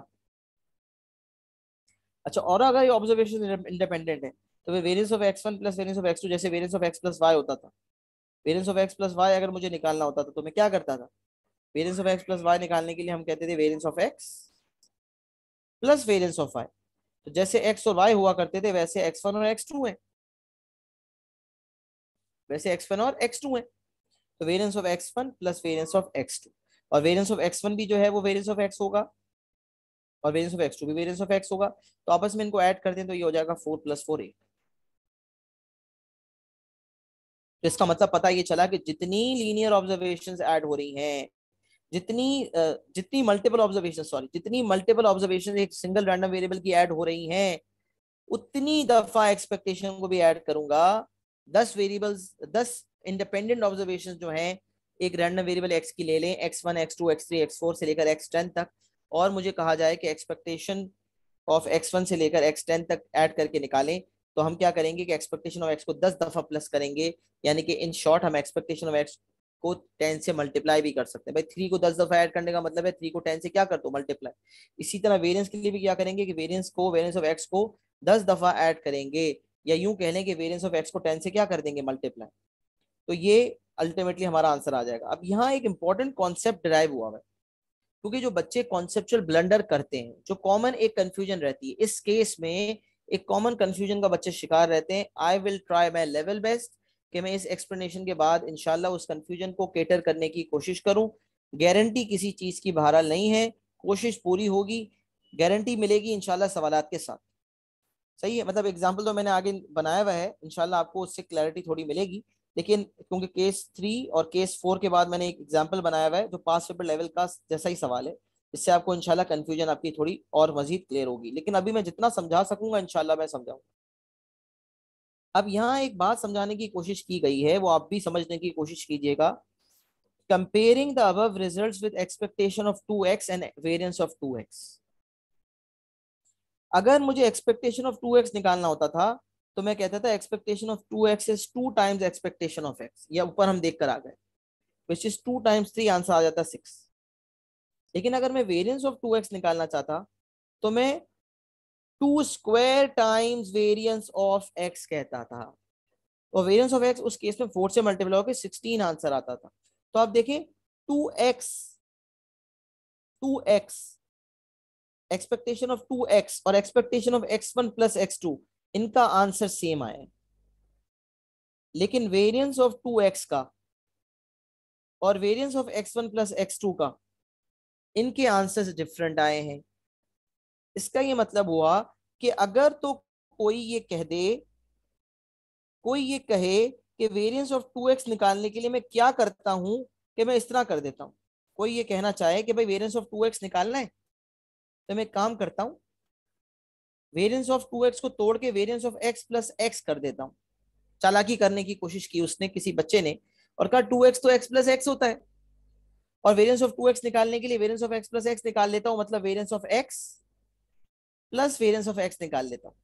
अच्छा और अगर ये ऑब्जर्वेशन इंडिपेंडेंट है तो फिर variance of x one plus variance of x two जैसे variance of x plus Y होता था variance of x plus Y अगर मुझे निकालना होता था तो मैं क्या करता था variance of x plus Y निकालने के लिए हम कहते थे variance of x plus variance of Y तो जैसे एक्स और वाई हुआ करते थे वैसे एक्स वन और एक्स टू है वैसे एक्स वन और एक्स टू है तो variance of x one plus variance of x two और वेरियंस ऑफ एक्स वन भी जो है वो वेरियंस ऑफ एक्स होगा और वेरियंस ऑफ एक्स टू भी वेरियंस ऑफ एक्स होगा तो आपस में इनको ऐड कर दें तो ये हो जाएगा फोर प्लस फोर एट इसका मतलब पता ये चला कि जितनी लीनियर ऑब्जर्वेशन ऐड हो रही हैं जितनी जितनी मल्टीपल ऑब्जर्वेशन सॉरी जितनी मल्टीपल ऑब्जर्वेशन एक सिंगल रैंडम वेरिएबल की ऐड हो रही हैं उतनी दफा एक्सपेक्टेशन को भी ऐड करूंगा दस वेरिएबल्स दस इंडिपेंडेंट ऑब्जर्वेशन जो हैं एक रैंडम वेरिएबल एक्स की ले लें X one X two X three X four से लेकर एक्स टेन तक और मुझे कहा जाए कि एक्सपेक्टेशन ऑफ एक्स वन से लेकर एक्स टेन तक ऐड करके निकालें तो हम क्या करेंगे कि एक्सपेक्टेशन ऑफ एक्स को दस दफा प्लस करेंगे यानी कि इन शॉर्ट हम एक्सपेक्टेशन ऑफ एक्स को टेन से मल्टीप्लाई भी कर सकते हैं भाई थ्री को दस दफा ऐड करने का मतलब है थ्री को टेन से क्या कर दो मल्टीप्लाई इसी तरह वेरियंस के लिए भी क्या करेंगे कि वेरियंस को वेरियंस ऑफ एक्स को दस दफा ऐड करेंगे या यूं कह लें कि वेरियंस ऑफ एक्स को टेन से क्या कर देंगे मल्टीप्लाई तो ये अल्टीमेटली हमारा आंसर आ जाएगा अब यहाँ एक इंपॉर्टेंट कॉन्सेप्ट ड्राइव हुआ है क्योंकि जो बच्चे कॉन्सेप्चुअल ब्लंडर करते हैं जो कॉमन एक कंफ्यूजन रहती है इस केस में एक कॉमन कंफ्यूजन का बच्चे शिकार रहते हैं I will try my level best कि मैं इस एक्सप्लेनेशन के बाद इनशाला उस कन्फ्यूजन को केटर करने की कोशिश करूँ गारंटी किसी चीज़ की बहरहाल नहीं है कोशिश पूरी होगी गारंटी मिलेगी इनशाला सवाल के साथ सही है मतलब एग्जाम्पल तो मैंने आगे बनाया हुआ है इनशाला आपको उससे क्लैरिटी थोड़ी मिलेगी लेकिन क्योंकि केस थ्री और केस फोर के बाद मैंने एक एग्जाम्पल बनाया हुआ है जो पास पेपर लेवल का जैसा ही सवाल है इससे आपको इनशाला कन्फ्यूजन आपकी थोड़ी और मजीद क्लियर होगी लेकिन अभी मैं जितना समझा सकूंगा इनशाला मैं समझाऊंगा अब यहाँ एक बात समझाने की कोशिश की गई है वो आप भी समझने की कोशिश कीजिएगा comparing the above result with expectation of two x and variance of two x अगर मुझे एक्सपेक्टेशन ऑफ टू एक्स निकालना होता था तो मैं कहता था expectation of two x is two times expectation of x या ऊपर हम देख कर आ गए विच इज 2 टाइम्स 3 आंसर आ जाता सिक्स लेकिन अगर मैं वेरियंस ऑफ टू एक्स निकालना चाहता तो मैं two square times variance of x कहता था और वेरियंस ऑफ एक्स उस केस में फोर से मल्टीप्लाई होकर सिक्सटीन आंसर आता था तो आप देखें two x two x expectation of two x और expectation of x one plus x two इनका आंसर सेम आए लेकिन वेरियंस ऑफ टू एक्स का और variance of x one plus x two का इनके आंसर डिफरेंट आए हैं इसका ये मतलब हुआ कि अगर तो कोई ये कह दे कोई ये कहे कि वेरिएंस ऑफ टू एक्स निकालने के लिए मैं क्या करता हूं कि मैं इस तरह कर देता हूं कोई ये कहना चाहे कि भाई वेरिएंस ऑफ टू एक्स निकालना है तो मैं काम करता हूं वेरिएंस ऑफ टू एक्स को तोड़ के variance of x plus x कर देता हूं चालाकी करने की कोशिश की उसने किसी बच्चे ने और कहा टू एक्स तो एक्स प्लस एक्स होता है और वेरियंस ऑफ टू एक्स निकालने के लिए variance of x plus x निकाल लेता हूं मतलब variance of x plus variance of x निकाल लेता हूं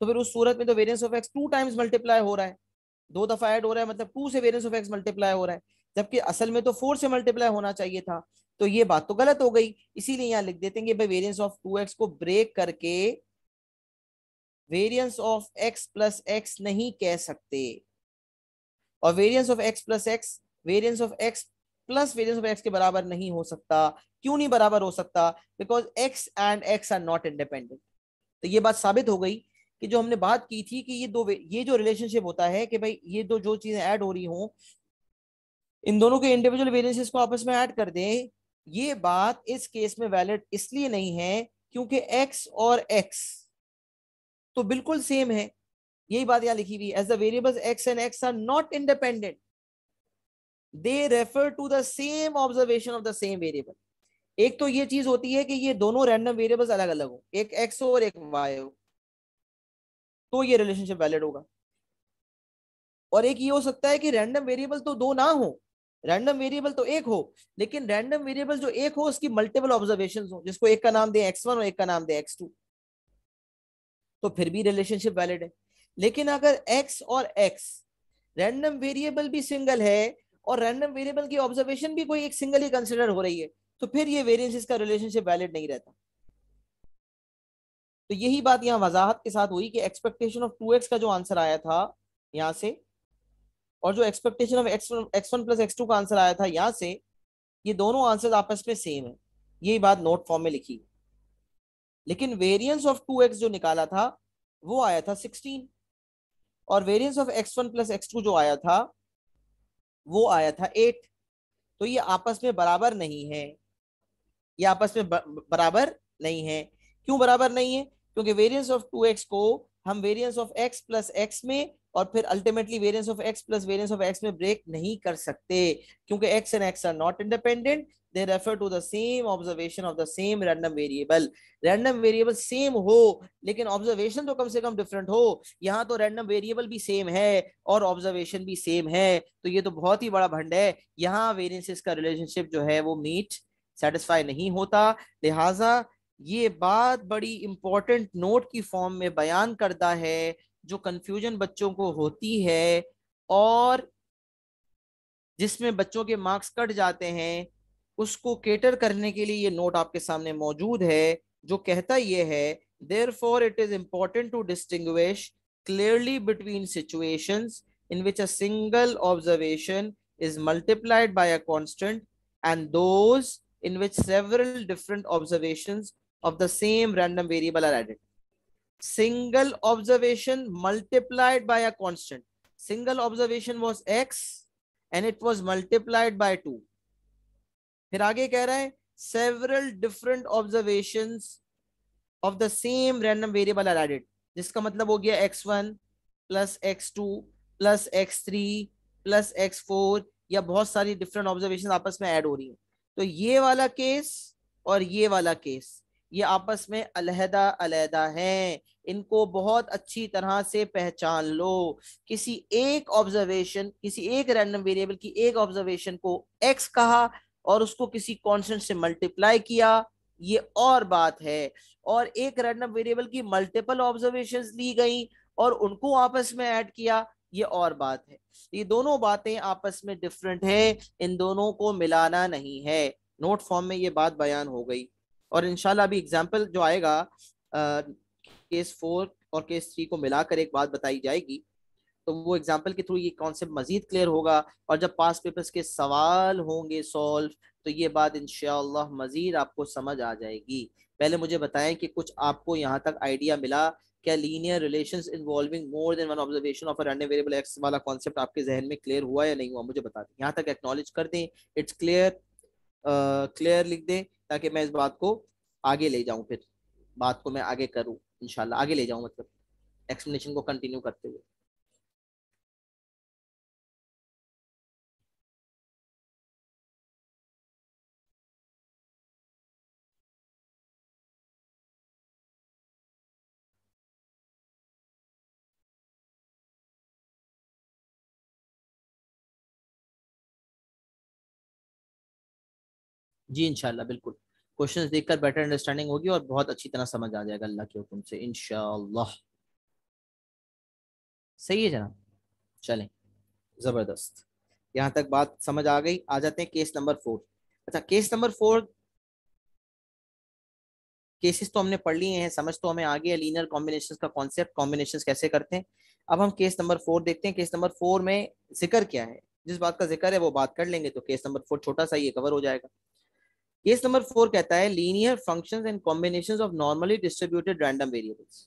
तो फिर उस सूरत में तो variance of x two times multiply हो रहा है दो दफा ऐड हो रहा है मतलब टू से वेरियंस ऑफ एक्स मल्टीप्लाई हो रहा है जबकि असल में तो फोर से मल्टीप्लाई होना चाहिए था तो ये बात तो गलत हो गई इसीलिए यहां लिख देते हैं कि वेरियंस ऑफ टू एक्स को ब्रेक करके variance of x plus x नहीं कह सकते और variance of x plus x variance of x plus variance of x के बराबर नहीं हो सकता क्यों नहीं बराबर हो सकता because x and x are not independent तो ये बात साबित हो गई कि जो हमने बात की थी कि ये दो ये जो रिलेशनशिप होता है कि भाई ये दो जो चीजें ऐड हो रही हों इन दोनों के इंडिविजुअल वेरियंसेस को आपस में ऐड कर दें ये बात इस केस में वैलिड इसलिए नहीं है क्योंकि x और x तो बिल्कुल सेम है यही बात यहाँ लिखी हुई as the variables x and x are not independent they refer to the same observation of the same variable एक तो ये चीज होती है कि ये दोनों रैंडम वेरिएबल्स अलग अलग हो एक एक्स हो और एक वाई हो तो ये रिलेशनशिप वैलिड होगा और एक ये हो सकता है कि रैंडम वेरिएबल तो दो ना हो रैंडम वेरिएबल तो एक हो लेकिन रैंडम वेरिएबल जो एक हो उसकी मल्टीपल ऑब्जर्वेशन हो जिसको एक का नाम दे एक्स वन और एक का नाम दे एक्स टू तो फिर भी रिलेशनशिप वैलिड है लेकिन अगर एक्स और एक्स रैंडम वेरिएबल भी सिंगल है और रैंडम वेरिएबल की ऑब्जर्वेशन भी कोई एक सिंगल ही कंसिडर हो रही है तो फिर ये वेरियंसेस का रिलेशनशिप वैलिड नहीं रहता तो यही बात यहाँ वजाहत के साथ हुई कि एक्सपेक्टेशन ऑफ टू का जो आंसर आया था यहाँ से और जो expectation of x x one plus x two का आंसर आया था यहाँ से ये दोनों आंसर आपस में सेम है यही बात नोट फॉर्म में लिखी लेकिन वेरियंस ऑफ टू एक्स जो निकाला था वो आया था सिक्सटीन और variance of x one plus x two जो आया था वो आया था एट तो ये आपस में बराबर नहीं है ये आपस में बराबर नहीं है क्यों बराबर नहीं है क्योंकि वेरियंस ऑफ टू एक्स को हम variance of x plus x में और फिर ultimately variance of x plus variance of x में ब्रेक नहीं कर सकते क्योंकि x and x are not independent they refer to the same observation of the same random variable random variable same ho लेकिन observation तो कम से कम different हो यहाँ तो random variable भी same है और observation भी same है तो ये तो बहुत ही बड़ा भंड है यहाँ variances का relationship जो है वो meet satisfy नहीं होता लिहाजा ये बात बड़ी इम्पोर्टेंट नोट की फॉर्म में बयान करता है जो कंफ्यूजन बच्चों को होती है और जिसमें बच्चों के मार्क्स कट जाते हैं उसको केटर करने के लिए ये नोट आपके सामने मौजूद है जो कहता ये है therefore it is important to distinguish clearly between situation in which a single observation is multiplied by a constant and those in which several different observations of the same random variable are added. Single observation multiplied by a constant. Single observation was x and it was multiplied by 2. fir aage keh raha hai several different observations of the same random variable are added. jiska matlab ho gaya x1 plus x2 plus x3 plus x4 ya bahut sari different observations aapas mein add ho rahi है to ye wala case aur ye wala case ये आपस में अलहदा अलहदा हैं इनको बहुत अच्छी तरह से पहचान लो किसी एक ऑब्जर्वेशन किसी एक रैंडम वेरिएबल की एक ऑब्जर्वेशन को एक्स कहा और उसको किसी कॉन्सेंट से मल्टीप्लाई किया ये और बात है और एक रैंडम वेरिएबल की मल्टीपल ऑब्जर्वेशन ली गई और उनको आपस में ऐड किया ये और बात है ये दोनों बातें आपस में डिफरेंट है इन दोनों को मिलाना नहीं है नोट फॉर्म में ये बात बयान हो गई और इनशाला अभी एग्जाम्पल जो आएगा केस फोर और केस थ्री को मिलाकर एक बात बताई जाएगी तो वो एग्जाम्पल के थ्रू ये कॉन्सेप्ट मजीद क्लियर होगा और जब पास पेपर्स के सवाल होंगे सॉल्व तो ये बात इनशा मजीद आपको समझ आ जाएगी पहले मुझे बताएं कि कुछ आपको यहाँ तक आइडिया मिला क्या linear relation involving more than one observation of random variable x वाला कॉन्सेप्ट आपके जहन में क्लियर हुआ या नहीं हुआ मुझे बता दें यहाँ तक एक्नोलेज कर दें इट्स क्लियर क्लियर लिख दें ताकि मैं इस बात को आगे ले जाऊँ फिर बात को मैं आगे करूँ इनशाला आगे ले जाऊँ मतलब एक्सप्लेनेशन को कंटिन्यू करते हुए जी इनशाला बिल्कुल क्वेश्चन देखकर बेटर अंडरस्टैंडिंग होगी और बहुत अच्छी तरह समझ आ जाएगा अल्लाह के हुक्म से इनशाला सही है जनाब चलें ज़बरदस्त यहाँ तक बात समझ आ गई आ जाते हैं केस नंबर फोर अच्छा केस नंबर फोर केसेस तो हमने पढ़ लिए हैं समझ तो हमें आ गया कॉम्बिनेशन का कॉन्सेप्ट कॉम्बिनेशन कैसे करते हैं अब हम केस नंबर फोर देखते हैं केस नंबर फोर में जिक्र क्या है जिस बात का जिक्र है वो बात कर लेंगे तो केस नंबर फोर छोटा सा ये कवर हो जाएगा केस नंबर फोर कहता है linear function and combination of normally distributed random variables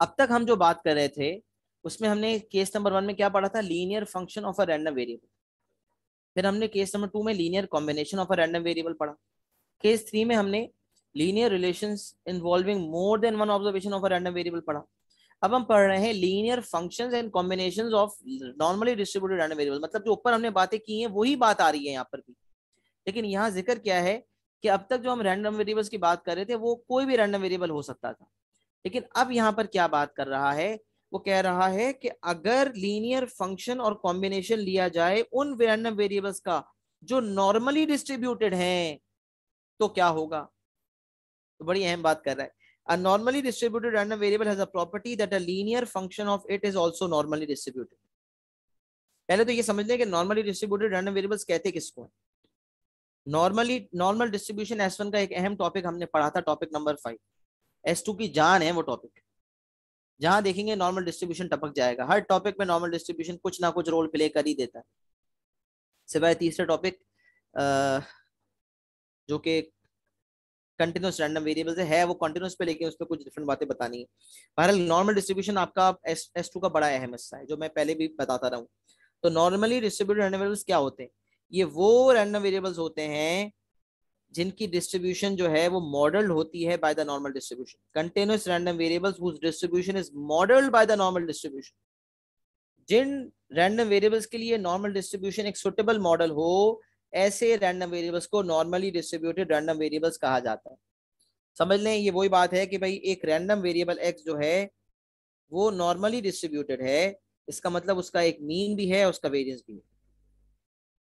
अब तक हम जो बात कर रहे थे उसमें हमने केस नंबर वन में क्या पढ़ा था linear function of a random variable फिर हमने केस नंबर टू में linear combination of a random variable पढ़ा केस थ्री में हमने linear relation involving more than one observation of a random variable पढ़ा अब हम पढ़ रहे हैं linear functions and combinations of normally distributed random variable मतलब जो ऊपर हमने बातें की हैं वही बात आ रही है यहाँ पर भी लेकिन यहाँ जिक्र क्या है कि अब तक जो हम रैंडम वेरिएबल्स की बात कर रहे थे वो कोई भी रैंडम वेरिएबल हो सकता था लेकिन अब यहाँ पर क्या बात कर रहा है वो कह रहा है कि अगर लीनियर फंक्शन और कॉम्बिनेशन लिया जाए उन रैंडम वेरिएबल्स का जो नॉर्मली डिस्ट्रीब्यूटेड हैं तो क्या होगा तो बड़ी अहम बात कर रहा है a normally distributed random variable has a property that a linear function of it is also normally distributed पहले तो ये समझ लें कि नॉर्मली डिस्ट्रीब्यूटेड रैंडम वेरिएबल्स कहते किसको हैं normally normal distribution S one का एक अहम टॉपिक हमने पढ़ा था topic number five S two की जान है वो टॉपिक जहां देखेंगे नॉर्मल डिस्ट्रीब्यूशन टपक जाएगा हर टॉपिक में नॉर्मल डिस्ट्रीब्यूशन कुछ ना कुछ रोल प्ले कर ही देता है सिवाय तीसरा टॉपिक जो कि कंटिन्यूस रैंडम वेरिएबल है वो कंटिन्यूस पे लेकिन उसमें कुछ डिफरेंट बातें बतानी है बहरहाल नॉर्मल डिस्ट्रीब्यूशन आपका एस एस टू का बड़ा अहम हिस्सा है जो मैं पहले भी बताता रहा हूँ तो नॉर्मली डिस्ट्रीब्यूटेड रैंडम वेरिएबल्स क्या होते हैं ये वो रैंडम वेरिएबल्स होते हैं जिनकी डिस्ट्रीब्यूशन जो है वो मॉडल्ड होती है by the normal distribution continuous random variables whose distribution is modelled by the normal distribution जिन रैंडम वेरिएबल्स के लिए नॉर्मल डिस्ट्रीब्यूशन एक सुटेबल मॉडल हो ऐसे रैंडम वेरिएबल्स को नॉर्मली डिस्ट्रीब्यूटेड रैंडम वेरिएबल्स कहा जाता है समझ लें ये वही बात है कि भाई एक रैंडम वेरिएबल एक्स जो है वो नॉर्मली डिस्ट्रीब्यूटेड है इसका मतलब उसका एक मीन भी है उसका वेरियंस भी है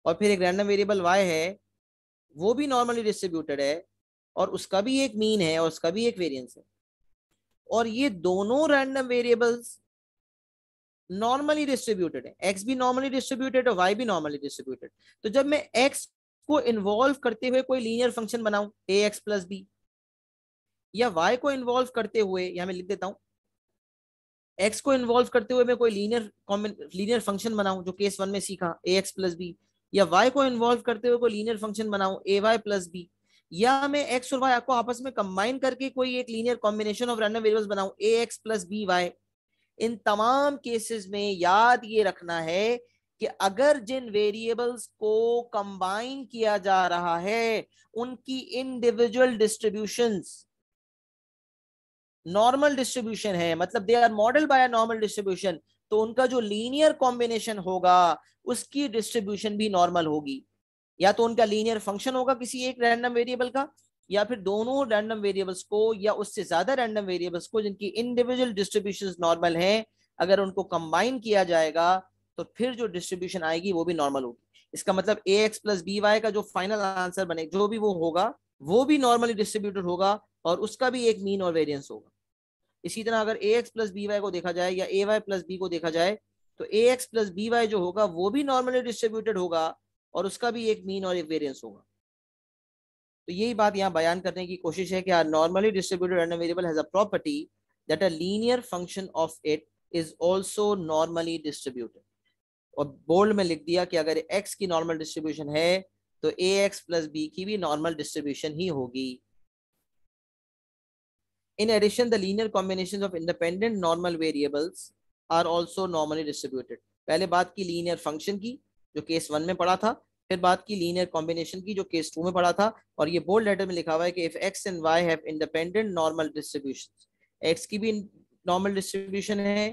और फिर एक रैंडम वेरिएबल वाई है वो भी नॉर्मली डिस्ट्रीब्यूटेड है और उसका भी एक मीन है और उसका भी एक वेरिएंस है और ये दोनों रैंडम वेरिएबल्स नॉर्मली डिस्ट्रीब्यूटेड है एक्स भी नॉर्मली डिस्ट्रीब्यूटेड और वाई भी नॉर्मली डिस्ट्रीब्यूटेड तो जब मैं एक्स को इन्वॉल्व करते हुए कोई लीनियर फंक्शन बनाऊं ए एक्स प्लस बी या वाई को इन्वॉल्व करते हुए या मैं लिख देता हूं एक्स को इन्वॉल्व करते हुए मैं कोई लीनियर लीनियर फंक्शन बनाऊं जो केस वन में सीखा ए एक्स प्लस बी या वाई को इन्वॉल्व करते हुए कोई लीनियर फंक्शन बनाऊ ए वाई प्लस बी या मैं एक्स और वाई को आपस में कंबाइन करके कोई एक linear combination of random variables बनाऊ a x plus B y इन तमाम केसेस में याद ये रखना है कि अगर जिन वेरिएबल्स को कंबाइन किया जा रहा है उनकी इंडिविजुअल डिस्ट्रीब्यूशंस नॉर्मल डिस्ट्रीब्यूशन है मतलब they are model by normal distribution तो उनका जो लीनियर कॉम्बिनेशन होगा उसकी डिस्ट्रीब्यूशन भी नॉर्मल होगी या तो उनका लीनियर फंक्शन होगा किसी एक रैंडम वेरिएबल का या फिर दोनों रैंडम वेरिएबल्स को या उससे ज्यादा रैंडम वेरिएबल्स को जिनकी इंडिविजुअल डिस्ट्रीब्यूशन नॉर्मल है अगर उनको कंबाइन किया जाएगा तो फिर जो डिस्ट्रीब्यूशन आएगी वो भी नॉर्मल होगी इसका मतलब a x plus B Y का जो फाइनल आंसर बने जो भी वो होगा वो भी नॉर्मली डिस्ट्रीब्यूटेड होगा और उसका भी एक मीन और वेरियंस होगा इसी तरह अगर a x plus B y को देखा जाए या ए वाई प्लस बी को देखा जाए तो a x plus B y जो होगा वो भी नॉर्मली डिस्ट्रीब्यूटेड होगा और उसका भी एक मीन और एक वेरियंस होगा तो यही बात यहाँ बयान करने की कोशिश है कि are normally distributed random variable has a property that a linear function of it is also normally distributed और बोल्ड में लिख दिया कि अगर एक्स की नॉर्मल डिस्ट्रीब्यूशन है तो ए एक्स प्लस बी की भी नॉर्मल डिस्ट्रीब्यूशन ही होगी In addition, the linear combinations of independent normal variables are also normally distributed. पहले बात की linear function की जो केस वन में पढ़ा था फिर बात की लीनियर कॉम्बिनेशन की जो केस टू में पढ़ा था और ये बोल्ड लेटर में लिखा हुआ है कि if x and y have independent normal distribution x की भी नॉर्मल डिस्ट्रीब्यूशन है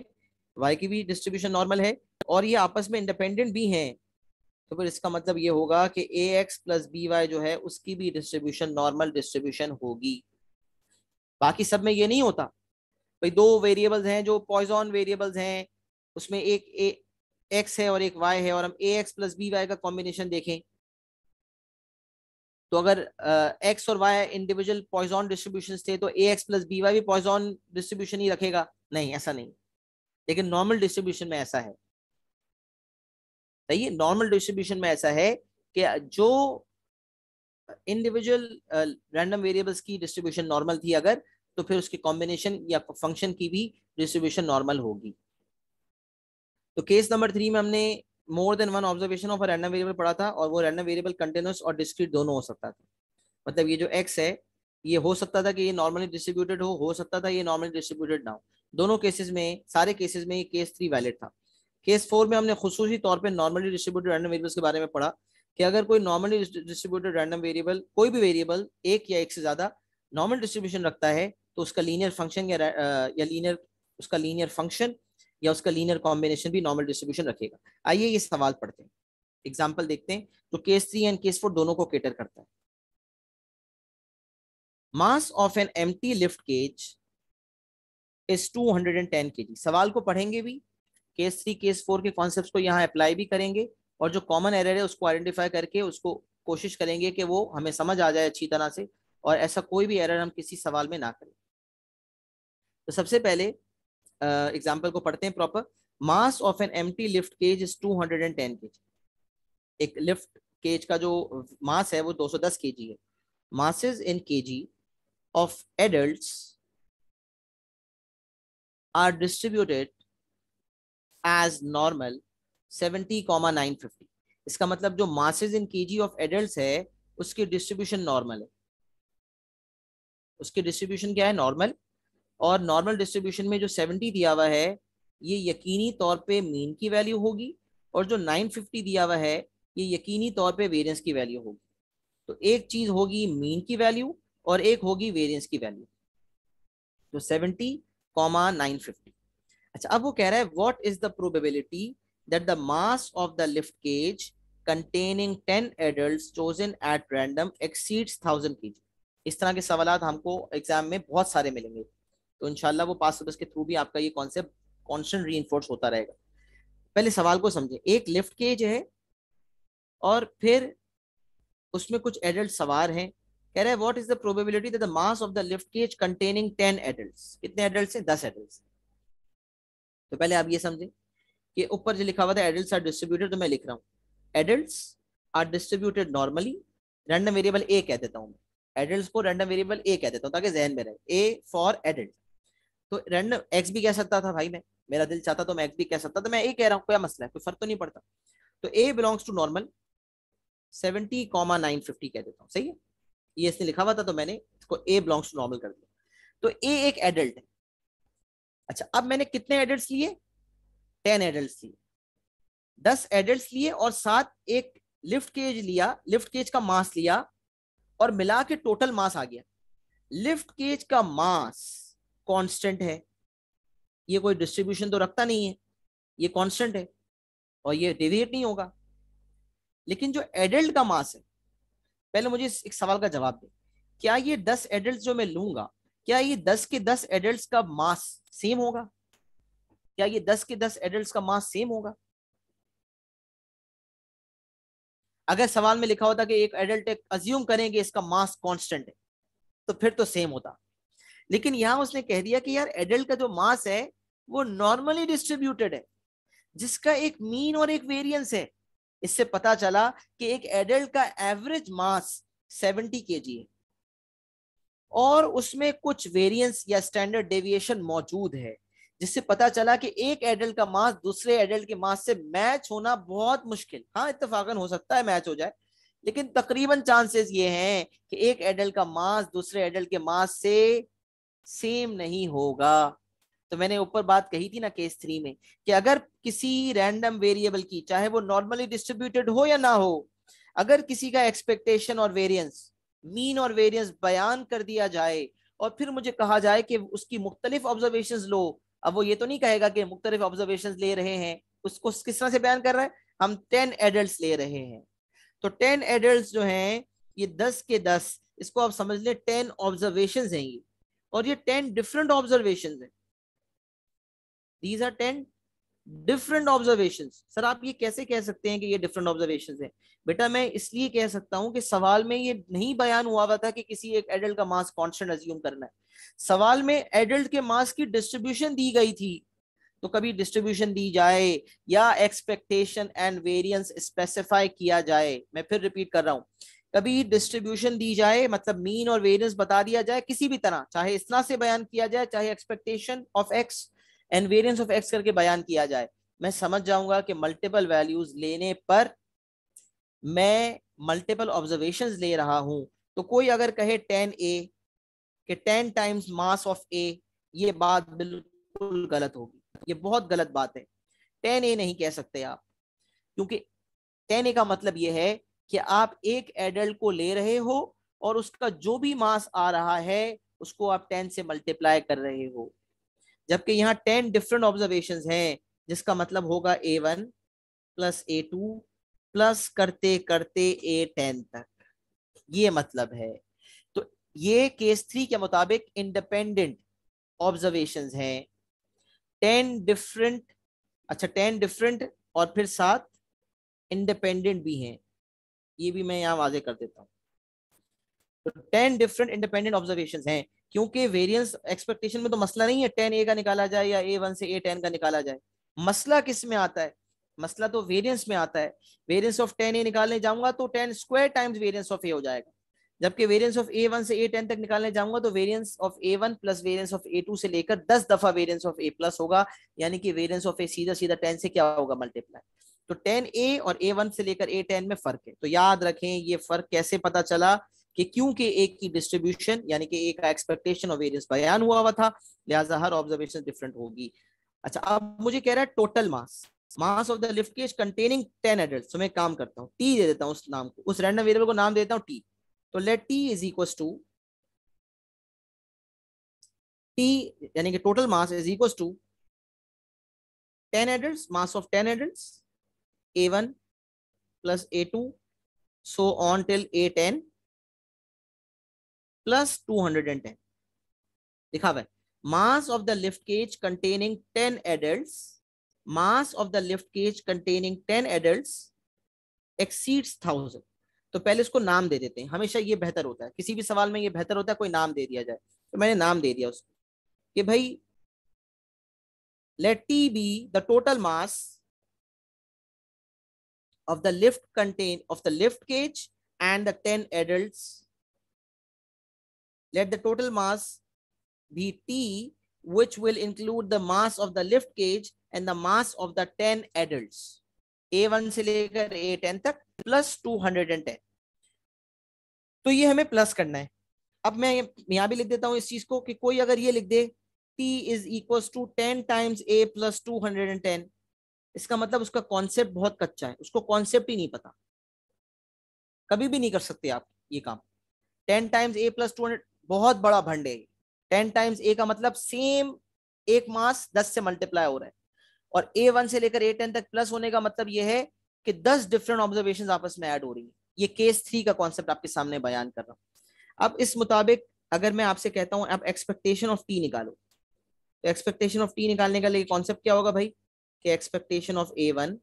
वाई की भी डिस्ट्रीब्यूशन नॉर्मल है और ये आपस में इंडिपेंडेंट भी हैं तो फिर इसका मतलब ये होगा कि a x plus B y जो है उसकी भी डिस्ट्रीब्यूशन नॉर्मल डिस्ट्रीब्यूशन होगी बाकी सब में ये नहीं होता भाई दो वेरिएबल्स हैं जो पॉइजॉन वेरिएबल्स हैं उसमें एक एक्स है और एक वाई है और हम a x plus B Y का कॉम्बिनेशन देखें तो अगर एक्स और वाई इंडिविजुअल पॉइजॉन डिस्ट्रीब्यूशन थे तो a x plus B y भी पॉइजॉन डिस्ट्रीब्यूशन ही रखेगा नहीं ऐसा नहीं लेकिन नॉर्मल डिस्ट्रीब्यूशन में ऐसा है सही नॉर्मल डिस्ट्रीब्यूशन में ऐसा है कि जो इंडिविजुअल रैंडम वेरिएबल्स की डिस्ट्रीब्यूशन नॉर्मल थी अगर तो फिर उसके कॉम्बिनेशन या फंक्शन की भी डिस्ट्रीब्यूशन नॉर्मल होगी तो केस नंबर थ्री में हमने more than one observation of random variable पढ़ा था और वो रैंडम वेरिएबल कंटिन्यूस और डिस्क्रीट दोनों हो सकता था मतलब ये जो एक्स है ये हो सकता था कि ये नॉर्मली डिस्ट्रीब्यूटेड हो हो सकता था ये नॉर्मली डिस्ट्रीब्यूटेड ना हो दोनों केसेस में सारे केसेस में ये केस थ्री वैलिड था केस फोर में हमने खसूसी तौर पर नॉर्मली डिस्ट्रीब्यूटेड रैंडम वेरिएबल्स के बारे में पढ़ा कि अगर कोई नॉर्मली डिस्ट्रीब्यूटेड रैंडम वेरिएबल कोई भी वेरिएबल एक या एक से ज्यादा नॉर्मल डिस्ट्रीब्यूशन रखता है तो उसका लीनियर फंक्शन या या लीनियर उसका लीनियर फंक्शन या उसका लीनियर कॉम्बिनेशन भी नॉर्मल डिस्ट्रीब्यूशन रखेगा आइए ये सवाल पढ़ते हैं एग्जाम्पल देखते हैं तो case three and case four दोनों को केटर करता है मास ऑफ एन एम लिफ्ट केज इज 210 केजी सवाल को पढ़ेंगे भी केस थ्री केस फोर के कॉन्सेप्ट को यहाँ अप्लाई भी करेंगे और जो कॉमन एरर है उसको आइडेंटिफाई करके उसको कोशिश करेंगे कि वो हमें समझ आ जाए अच्छी तरह से और ऐसा कोई भी एरर हम किसी सवाल में ना करें तो सबसे पहले एग्जाम्पल को पढ़ते हैं proper mass of an empty lift cage is two hundred and ten kg एक लिफ्ट केज का जो मास है वो दो सौ दस के जी है masses in kg of adult are distributed as normal seventy comma nine fifty इसका मतलब जो मासज in kg of adult है उसकी डिस्ट्रीब्यूशन नॉर्मल है उसकी डिस्ट्रीब्यूशन क्या है नॉर्मल और नॉर्मल डिस्ट्रीब्यूशन में जो 70 दिया हुआ है ये यकीनी तौर पे मीन की वैल्यू होगी और जो 950 दिया हुआ है ये यकीनी तौर पे वेरिएंस की वैल्यू होगी तो एक चीज होगी मीन की वैल्यू और एक होगी वेरिएंस की वैल्यू तो 70 कॉमा 950 अच्छा अब वो कह रहा है what is the probability that the mass of the lift cage containing ten adults chosen at random exceeds 1000 KG इस तरह के सवाल हमको एग्जाम में बहुत सारे मिलेंगे तो इनशाला वो पास के थ्रू भी आपका ये कॉन्सेप्ट कॉन्स्टेंट री होता रहेगा पहले सवाल को समझे एक लिफ्ट केज है और फिर उसमें कुछ एडल्ट सवार हैं कह रहे हैं what is the probability that the mass of the lift cage containing ten adults कितने एडल्ट्स हैं दस एडल्ट्स तो पहले आप ये समझें कि ऊपर जो लिखा हुआ था एडल्ट्स आर डिस्ट्रीब्यूटेड तो मैं लिख रहा हूँ adults are distributed normally random variable A कह देता हूँ मैं एडल्ट को रैंडम वेरिएबल ए कह देता हूँ ताकि जहन में रहे ए फॉर एडल्ट तो रैंडम एक्स भी कह सकता था भाई मैं मेरा दिल चाहता तो मैं एक्स भी कह सकता तो मैं ए कह रहा हूँ क्या मसला है कोई फर्क तो नहीं पड़ता तो A belongs to normal seventy comma nine fifty कह देता हूँ सही है ये इसने लिखा हुआ था तो मैंने इसको ए बिलोंग्स टू नॉर्मल कर दिया तो ए एक एडल्ट है अच्छा अब मैंने कितने एडल्ट लिए टेन एडल्ट लिए दस एडल्ट लिए और साथ एक लिफ्ट केज लिया लिफ्ट केज का मास लिया और मिला के टोटल मास आ गया लिफ्ट केज का मास कांस्टेंट है ये कोई डिस्ट्रीब्यूशन तो रखता नहीं है ये कांस्टेंट है और ये डेविएट नहीं होगा लेकिन जो एडल्ट का मास है पहले मुझे एक सवाल का जवाब दे क्या ये दस एडल्ट जो मैं लूंगा क्या ये दस के दस एडल्ट का मास सेम होगा क्या ये दस के दस एडल्ट का मास सेम होगा अगर सवाल में लिखा होता कि एक एडल्ट अज्यूम करेंगे इसका मास कांस्टेंट है तो फिर तो सेम होता लेकिन यहाँ उसने कह दिया कि यार एडल्ट का जो मास है वो नॉर्मली डिस्ट्रीब्यूटेड है जिसका एक मीन और एक वेरियंस है इससे पता चला कि एक एडल्ट का एवरेज मास 70 के है और उसमें कुछ वेरियंस या स्टैंडर्ड डेविएशन मौजूद है जिससे पता चला कि एक एडल्ट का मास दूसरे एडल्ट के मास से मैच होना बहुत मुश्किल हाँ इतफाकन हो सकता है मैच हो जाए लेकिन तकरीबन चांसेस ये हैं कि एक एडल्ट का मास दूसरे एडल्ट के मास से सेम नहीं होगा तो मैंने ऊपर बात कही थी ना केस थ्री में कि अगर किसी रैंडम वेरिएबल की चाहे वो नॉर्मली डिस्ट्रीब्यूटेड हो या ना हो अगर किसी का एक्सपेक्टेशन और वेरिएंस मीन और वेरिएंस बयान कर दिया जाए और फिर मुझे कहा जाए कि उसकी मुख्तलिफ ऑब्जर्वेशन लो अब वो ये तो नहीं कहेगा कि मुख्तलिफ ऑब्जर्वेशन ले रहे हैं उसको किस तरह से बयान कर रहा है हम टेन एडल्ट ले रहे हैं तो टेन एडल्ट जो हैं ये दस के दस इसको आप समझ लें टेन ऑब्जर्वेशन हैं ये और ये टेन डिफरेंट ऑब्जर्वेशन है these are ten different observation sir आप ये कैसे कह सकते हैं कि ये डिफरेंट ऑब्जर्वेशन है बेटा मैं इसलिए कह सकता हूं कि सवाल में ये नहीं बयान हुआ हुआ था कि किसी एक एडल्ट का मास कॉन्स्टेंट अज्यूम करना है सवाल में एडल्ट के मास की डिस्ट्रीब्यूशन दी गई थी तो कभी डिस्ट्रीब्यूशन दी जाए या एक्सपेक्टेशन एंड वेरियंस स्पेसिफाई किया जाए मैं फिर रिपीट कर रहा हूं कभी डिस्ट्रीब्यूशन दी जाए मतलब मीन और वेरियंस बता दिया जाए किसी भी तरह चाहे इस तरह से बयान किया जाए चाहे expectation of x and variance of X करके बयान किया जाए मैं समझ जाऊंगा कि मल्टीपल वैल्यूज लेने पर मैं मल्टीपल ऑब्जर्वेशन ले रहा हूं तो कोई अगर कहे टेन ए कि ten times mass of A ये बात बिल्कुल गलत होगी ये बहुत गलत बात है टेन ए नहीं कह सकते आप क्योंकि टेन ए का मतलब ये है कि आप एक एडल्ट को ले रहे हो और उसका जो भी मास आ रहा है उसको आप टेन से मल्टीप्लाई कर रहे हो जबकि यहाँ टेन डिफरेंट ऑब्जर्वेशन हैं जिसका मतलब होगा A one plus A two plus करते करते ए टेन तक ये मतलब है तो ये केस थ्री के मुताबिक इंडिपेंडेंट ऑब्जर्वेशन हैं टेन डिफरेंट अच्छा टेन डिफरेंट और फिर सात इंडिपेंडेंट भी हैं ये भी मैं यहाँ वाजे कर देता हूँ तो टेन डिफरेंट इंडिपेंडेंट ऑब्जर्वेशन हैं क्योंकि वेरियंस एक्सपेक्टेशन में तो मसला नहीं है टेन ए का निकाला जाए या ए वन से ए टेन का निकाला जाए मसला किस में आता है मसला तो वेरियंस में आता है वेरियंस ऑफ टेन ए निकालने जाऊंगा तो ten square times variance of A हो जाएगा जबकि वेरियंस ऑफ ए वन से ए टेन तक निकालने जाऊंगा तो variance of A one plus variance of A two से लेकर दस दफा वेरियंस ऑफ ए प्लस होगा यानी कि वेरियंस ऑफ ए सीधा सीधा टेन से क्या होगा मल्टीप्लाई तो टेन ए और ए वन से लेकर ए टेन में फर्क है तो याद रखें ये फर्क कैसे पता चला कि क्योंकि एक की डिस्ट्रीब्यूशन यानी कि एक का एक्सपेक्टेशन और वेरियंस बयान हुआ हुआ था लिहाजा हर ऑब्जर्वेशन डिफरेंट होगी अच्छा अब मुझे कह रहा है total mass mass of the lift cage containing ten adult मैं काम करता हूँ टी दे देता हूँ उस नाम को उस रैंडम वेरियबल को नाम देता हूँ टी तो let T is equal to T यानी कि total mass is equal to ten adult mass of ten adult A one plus A two so on till A ten plus two hundred and ten लिखा हुआ mass of the lift cage containing ten adult mass of the lift cage containing ten adult thousand तो पहले इसको नाम दे देते हैं हमेशा ये बेहतर होता है किसी भी सवाल में ये बेहतर होता है कोई नाम दे दिया जाए तो मैंने नाम दे दिया उसको कि भाई let T be the total mass of the lift contain of the lift cage and the 10 adults. Let the total mass be T, which will include the mass of the lift cage and the mass of the 10 adults. A1 se lekar A10 tak plus 210. to ye hame plus karna hai ab main yahan bhi likh deta hu is cheez ko ki koi agar ye likh de T is equals to 10 times a plus two इसका मतलब उसका कॉन्सेप्ट बहुत कच्चा है उसको कॉन्सेप्ट ही नहीं पता कभी भी नहीं कर सकते आप ये काम ten times A plus two hundred बहुत बड़ा भंड है टेन टाइम्स ए का मतलब सेम एक मास दस से मल्टीप्लाई हो रहा है और ए वन से लेकर ए टेन तक प्लस होने का मतलब यह है कि दस डिफरेंट ऑब्जर्वेशन आपस में ऐड हो रही है ये केस थ्री का कॉन्सेप्ट आपके सामने बयान कर रहा हूं अब इस मुताबिक अगर मैं आपसे कहता हूँ आप एक्सपेक्टेशन ऑफ टी निकालो तो एक्सपेक्टेशन ऑफ टी निकालने का लिए कॉन्सेप्ट क्या होगा भाई कि expectation of A one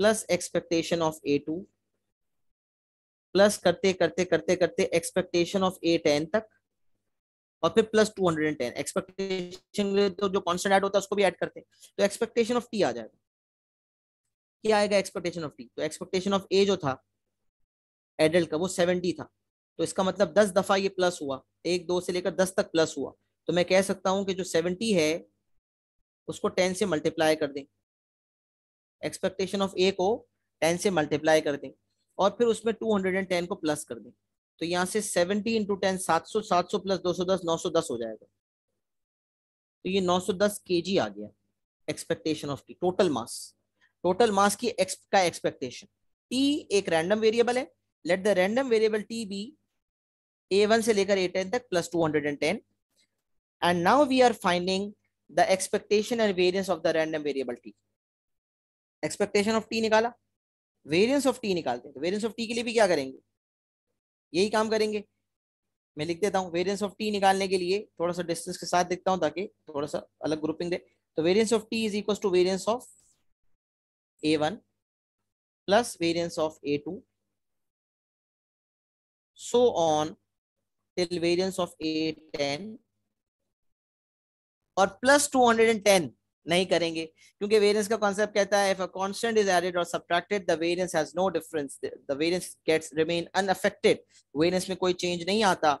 plus expectation of A two plus करते करते करते करते एक्सपेक्टेशन ऑफ ए टेन तक और फिर plus two hundred and ten expectation तो जो कॉन्स्टेंट ऐड होता है उसको भी ऐड करते हैं तो एक्सपेक्टेशन ऑफ टी आ जाएगा क्या आएगा एक्सपेक्टेशन ऑफ टी तो एक्सपेक्टेशन ऑफ ए जो था एडल्ट का वो सेवेंटी था तो इसका मतलब दस दफा ये प्लस हुआ एक दो से लेकर दस तक प्लस हुआ तो मैं कह सकता हूं कि जो सेवेंटी है उसको टेन से मल्टीप्लाई कर दें एक्सपेक्टेशन ऑफ ए को टेन से मल्टीप्लाई कर दें और फिर उसमें टू हंड्रेड एंड टेन को प्लस कर दें तो यहाँ से सेवेंटी इंटू टेन सात सौ सात सौ प्लस दो सौ दस नौ सौ दस हो जाएगा तो ये नौ सौ दस के जी आ गया expectation of T total mass total mass की एक्स का एक्सपेक्टेशन टी एक रैंडम वेरिएबल है let the random variable T be A one से लेकर ए टेन तक plus two hundred and ten and now we are finding the expectation and variance of the random variable t expectation of T निकाला वेरियंस ऑफ टी निकालते हैं वेरियंस ऑफ टी के लिए भी क्या करेंगे यही काम करेंगे मैं लिख देता हूँ वेरियंस ऑफ टी निकालने के लिए थोड़ा सा डिस्टेंस के साथ देखता हूँ ताकि थोड़ा सा अलग ग्रुपिंग दे तो variance of T is equal to variance of A one plus variance of A two so on till variance of A ten और plus two hundred and ten नहीं करेंगे क्योंकि वेरियंस का कॉन्सेप्ट कहता है if a constant is added और subtracted the variance has no difference the variance gets remain unaffected variance में कोई चेंज नहीं आता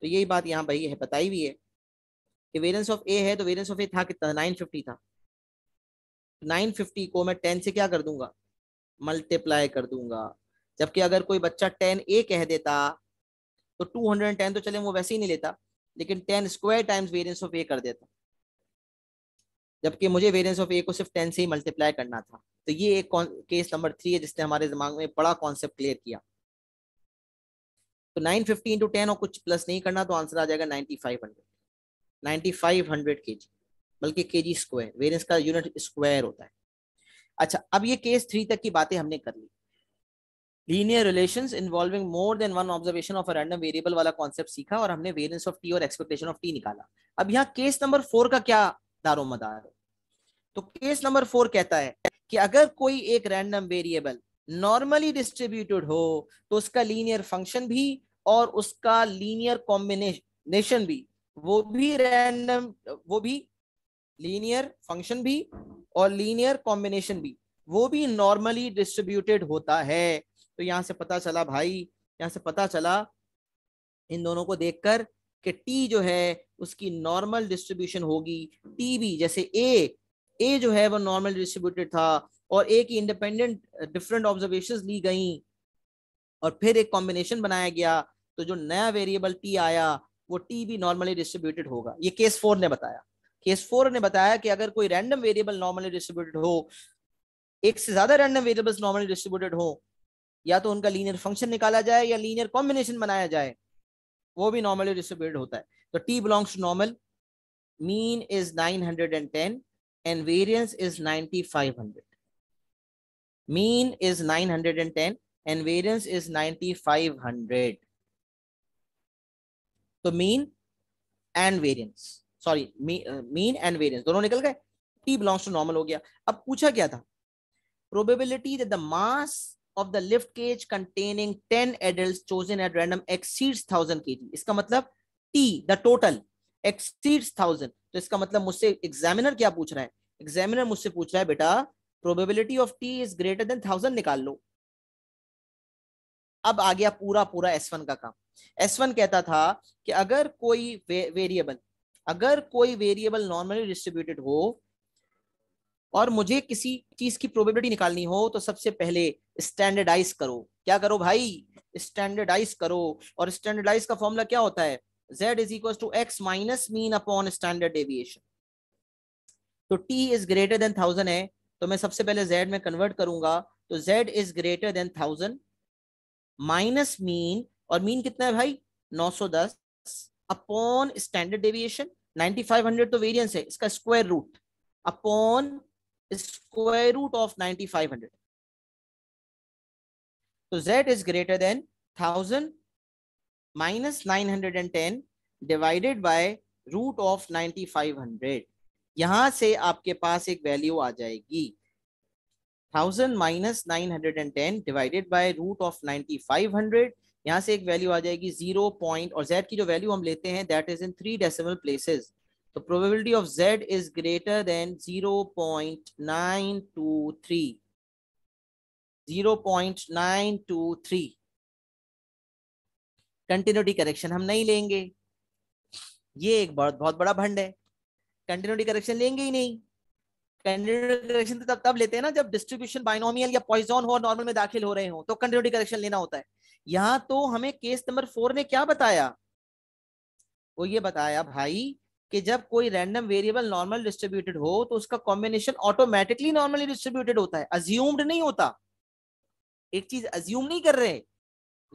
तो यही बात यहाँ भाई है बताई हुई है कि वेरियंस ऑफ ए है तो वेरियंस ऑफ ए था कितना 950 था 950 को मैं 10 से क्या कर दूंगा मल्टीप्लाई कर दूंगा जबकि अगर कोई बच्चा 10 ए कह देता तो 210 तो चले वो वैसे ही नहीं लेता लेकिन 10 square times variance of A कर देता जबकि मुझे वेरियंस ऑफ ए को सिर्फ टेन से ही मल्टीप्लाई करना था तो ये एक केस नंबर थ्री है जिसने हमारे दिमाग में बड़ा कॉन्सेप्ट क्लियर किया तो नाइन फिफ्टी इंटू टेन और कुछ प्लस नहीं करना तो आंसर आ जाएगा ninety five hundred ninety five hundred K G बल्कि के जी स्क्वायर वेरियंस का यूनिट स्क्वायर होता है अच्छा अब ये केस थ्री तक की बातें हमने कर ली linear relation involving more than one observation of random variable वाला कॉन्सेप्ट सीखा और हमने वेरियंस ऑफ टी और एक्सपेक्टेशन ऑफ टी निकाला अब यहाँ केस नंबर फोर का क्या दारोमदार है तो केस नंबर फोर कहता है कि अगर कोई एक रैंडम वेरिएबल नॉर्मली डिस्ट्रीब्यूटेड हो तो उसका लीनियर फंक्शन भी और उसका लीनियर कॉम्बिनेशन भी वो भी रैंडम वो भी लीनियर फंक्शन भी और लीनियर कॉम्बिनेशन भी वो भी नॉर्मली डिस्ट्रीब्यूटेड होता है तो यहां से पता चला भाई यहां से पता चला इन दोनों को देखकर कि टी जो है उसकी नॉर्मल डिस्ट्रीब्यूशन होगी टी भी जैसे ए ए जो है वो नॉर्मल डिस्ट्रीब्यूटेड था और ए की इंडिपेंडेंट डिफरेंट ऑब्जर्वेशन ली गई और फिर एक कॉम्बिनेशन बनाया गया तो जो नया वेरिएबल टी आया वो टी भी नॉर्मली डिस्ट्रीब्यूटेड होगा ये केस फोर ने बताया केस फोर ने बताया कि अगर कोई रैंडम वेरिएबल नॉर्मली डिस्ट्रीब्यूटेड हो एक से ज्यादा रैंडम वेरिएबल्स नॉर्मली डिस्ट्रीब्यूटेड हो या तो उनका लीनियर फंक्शन निकाला जाए या लीनियर कॉम्बिनेशन बनाया जाए वो भी नॉर्मली डिस्ट्रीब्यूटेड होता है तो T belongs to normal mean is 910 and variance is 9500 mean is 910 and variance is 9500 तो mean and variance sorry mean and variance दोनों निकल गए टी बिलोंग्स टू नॉर्मल हो गया अब पूछा क्या था probability that the mass of the lift cage containing ten adult chosen at random exceeds thousand के इसका मतलब T the total exceeds thousand तो इसका मतलब मुझसे एग्जामिनर क्या पूछ रहा है एग्जामिनर मुझसे पूछ रहा है बेटा probability of T is greater than thousand निकाल लो अब आ गया पूरा पूरा एस वन का काम एस वन कहता था कि अगर कोई वेरिएबल अगर कोई वेरिएबल नॉर्मली डिस्ट्रीब्यूटेड हो और मुझे किसी चीज की प्रोबेबिलिटी निकालनी हो तो सबसे पहले स्टैंडर्डाइज करो क्या करो भाई स्टैंडर्डाइज करो और स्टैंडर्डाइज का फॉर्मूला क्या होता है z is equals to x minus mean upon standard deviation. तो t is greater than thousand है तो मैं सबसे पहले z में कन्वर्ट करूंगा तो z is greater than thousand minus mean और mean कितना है भाई 910 upon standard deviation 9500 तो वेरियंस है इसका square root upon square root of 9500 तो z is greater than ten minus 910 divided by root of hundred यहां से आपके पास एक वैल्यू आ जाएगी thousand minus ten divided by root of hundred यहाँ से एक वैल्यू आ जाएगी जीरो पॉइंट और z की जो वैल्यू हम लेते हैं that is in three decimal places तो probability of z is greater than zero point nine two three 0.923 continuity correction हम नहीं लेंगे ये एक बहुत बहुत बड़ा भंड है कंटिन्यूटी करेक्शन लेंगे ही नहीं कंटिन्यूटी करेक्शन तो तब तब लेते हैं ना जब डिस्ट्रीब्यूशन बाइनोमियल या पॉइजन हो नॉर्मल में दाखिल हो रहे हो तो कंटिन्यूटी करेक्शन लेना होता है यहां तो हमें केस नंबर फोर ने क्या बताया वो ये बताया भाई कि जब कोई रैंडम वेरिएबल नॉर्मल डिस्ट्रीब्यूटेड हो तो उसका कॉम्बिनेशन ऑटोमेटिकली नॉर्मली डिस्ट्रीब्यूटेड होता है अज्यूम्ड नहीं होता एक चीज अज्यूम नहीं कर रहे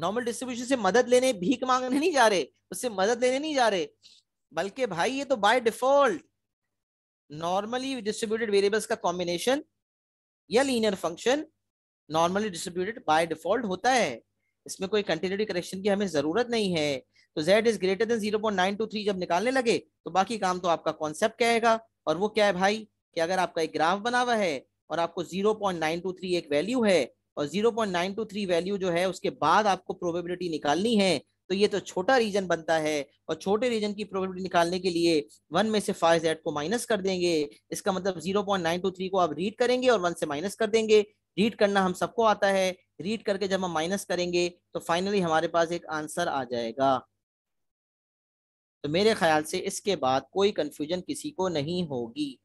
नॉर्मल डिस्ट्रीब्यूशन से मदद लेने भीख मांगने नहीं जा रहे उससे मदद लेने नहीं जा रहे बल्कि भाई ये तो by default normally distributed variables का कॉम्बिनेशन या linear function normally distributed by default होता है इसमें कोई कंटिन्यूटी करेक्शन की हमें जरूरत नहीं है तो z इज ग्रेटर देन 0.923 जब निकालने लगे तो बाकी काम तो आपका कॉन्सेप्ट कहेगा और वो क्या है भाई कि अगर आपका एक ग्राफ बना हुआ है और आपको 0.923 एक वैल्यू है और 0.923 वैल्यू जो है उसके बाद आपको प्रोबेबिलिटी निकालनी है तो ये तो छोटा रीजन बनता है और छोटे रीजन की प्रोबेबिलिटी निकालने के लिए वन में से फाइव जेड को माइनस कर देंगे इसका मतलब जीरो को आप रीड करेंगे और वन से माइनस कर देंगे रीड करना हम सबको आता है रीड करके जब हम माइनस करेंगे तो फाइनली हमारे पास एक आंसर आ जाएगा तो मेरे ख्याल से इसके बाद कोई कंफ्यूजन किसी को नहीं होगी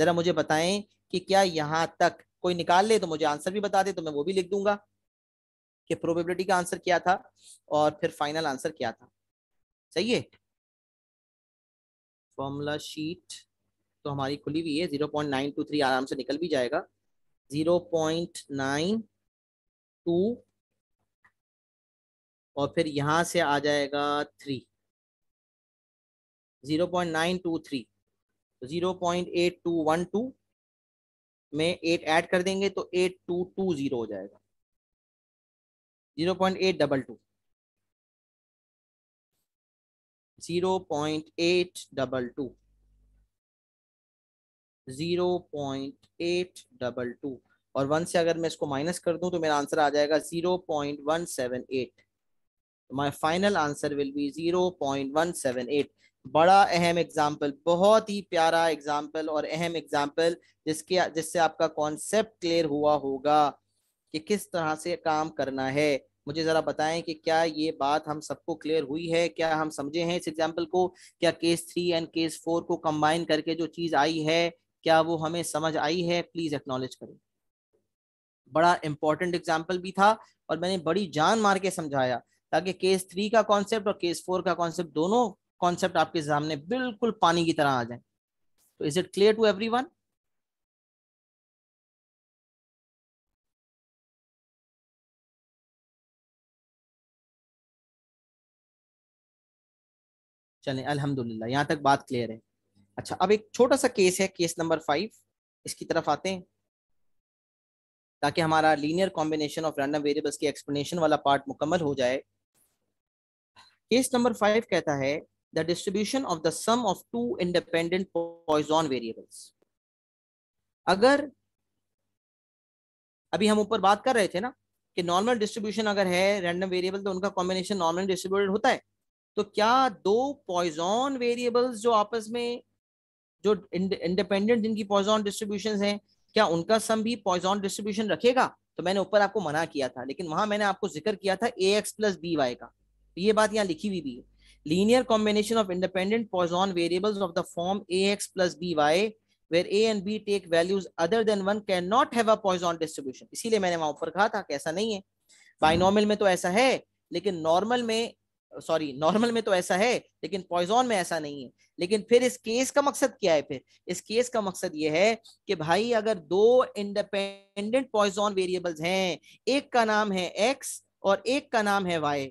जरा मुझे बताएं कि क्या यहाँ तक कोई निकाल ले तो मुझे आंसर भी बता दे तो मैं वो भी लिख दूंगा कि प्रोबेबिलिटी का आंसर क्या था और फिर फाइनल आंसर क्या था सही है फॉर्मूला शीट तो हमारी खुली हुई है zero point nine two three आराम से निकल भी जाएगा जीरो पॉइंट नाइन टू और फिर यहां से आ जाएगा three zero point nine two three zero point eight two one two में एट ऐड कर देंगे तो एट टू टू जीरो हो जाएगा zero point eight double two zero point eight double two zero point eight double two और वन से अगर मैं इसको माइनस कर दूं तो मेरा आंसर आ जाएगा zero point one seven eight my final answer will be zero point one seven eight बड़ा अहम एग्जाम्पल बहुत ही प्यारा एग्जाम्पल और अहम एग्जाम्पल जिसके जिससे आपका कॉन्सेप्ट क्लियर हुआ होगा कि किस तरह से काम करना है मुझे ज़रा बताएं कि क्या ये बात हम सबको क्लियर हुई है क्या हम समझे हैं इस एग्जाम्पल को क्या case three and case four को कंबाइन करके जो चीज़ आई है क्या वो हमें समझ आई है प्लीज़ एक्नोलेज करें बड़ा इंपॉर्टेंट एग्जाम्पल भी था और मैंने बड़ी जान मार के समझाया ताकि केस थ्री का कॉन्सेप्ट और केस फोर का कॉन्सेप्ट दोनों कॉन्सेप्ट आपके सामने बिल्कुल पानी की तरह आ जाए तो is it clear to everyone चले अल्हम्दुलिल्लाह यहां तक बात क्लियर है अच्छा अब एक छोटा सा केस है केस नंबर फाइव इसकी तरफ आते हैं ताकि हमारा linear combination of random variables की एक्सप्लेनेशन वाला पार्ट मुकम्मल हो जाए केस नंबर फाइव कहता है the distribution of the sum of two independent Poisson variables. अगर अभी हम ऊपर बात कर रहे थे ना कि नॉर्मल डिस्ट्रीब्यूशन अगर है रैंडम वेरिएबल तो उनका कॉम्बिनेशन नॉर्मल डिस्ट्रीब्यूटेड होता है तो क्या दो पॉइजॉन वेरिएबल्स जो आपस में जो इंडिपेंडेंट जिनकी पॉइजॉन डिस्ट्रीब्यूशन हैं क्या उनका सम भी पॉइजॉन डिस्ट्रीब्यूशन रखेगा तो मैंने ऊपर आपको मना किया था लेकिन वहां मैंने आपको जिक्र किया था A x plus B Y का तो ये बात यहाँ लिखी हुई भी है linear combination of independent Poisson variables of the form ax plus by where a and b take values other than one cannot have a Poisson distribution. इसीलिए maine wahan par kaha tha ki aisa nahi hai binomial mein to aisa hai lekin normal mein sorry normal में तो ऐसा है लेकिन पॉइजॉन में ऐसा नहीं है लेकिन फिर इस केस का मकसद क्या है फिर इस केस का मकसद यह है कि भाई अगर दो इंडिपेंडेंट पॉइजॉन वेरिएबल्स हैं एक का नाम है एक्स और एक का नाम है वाई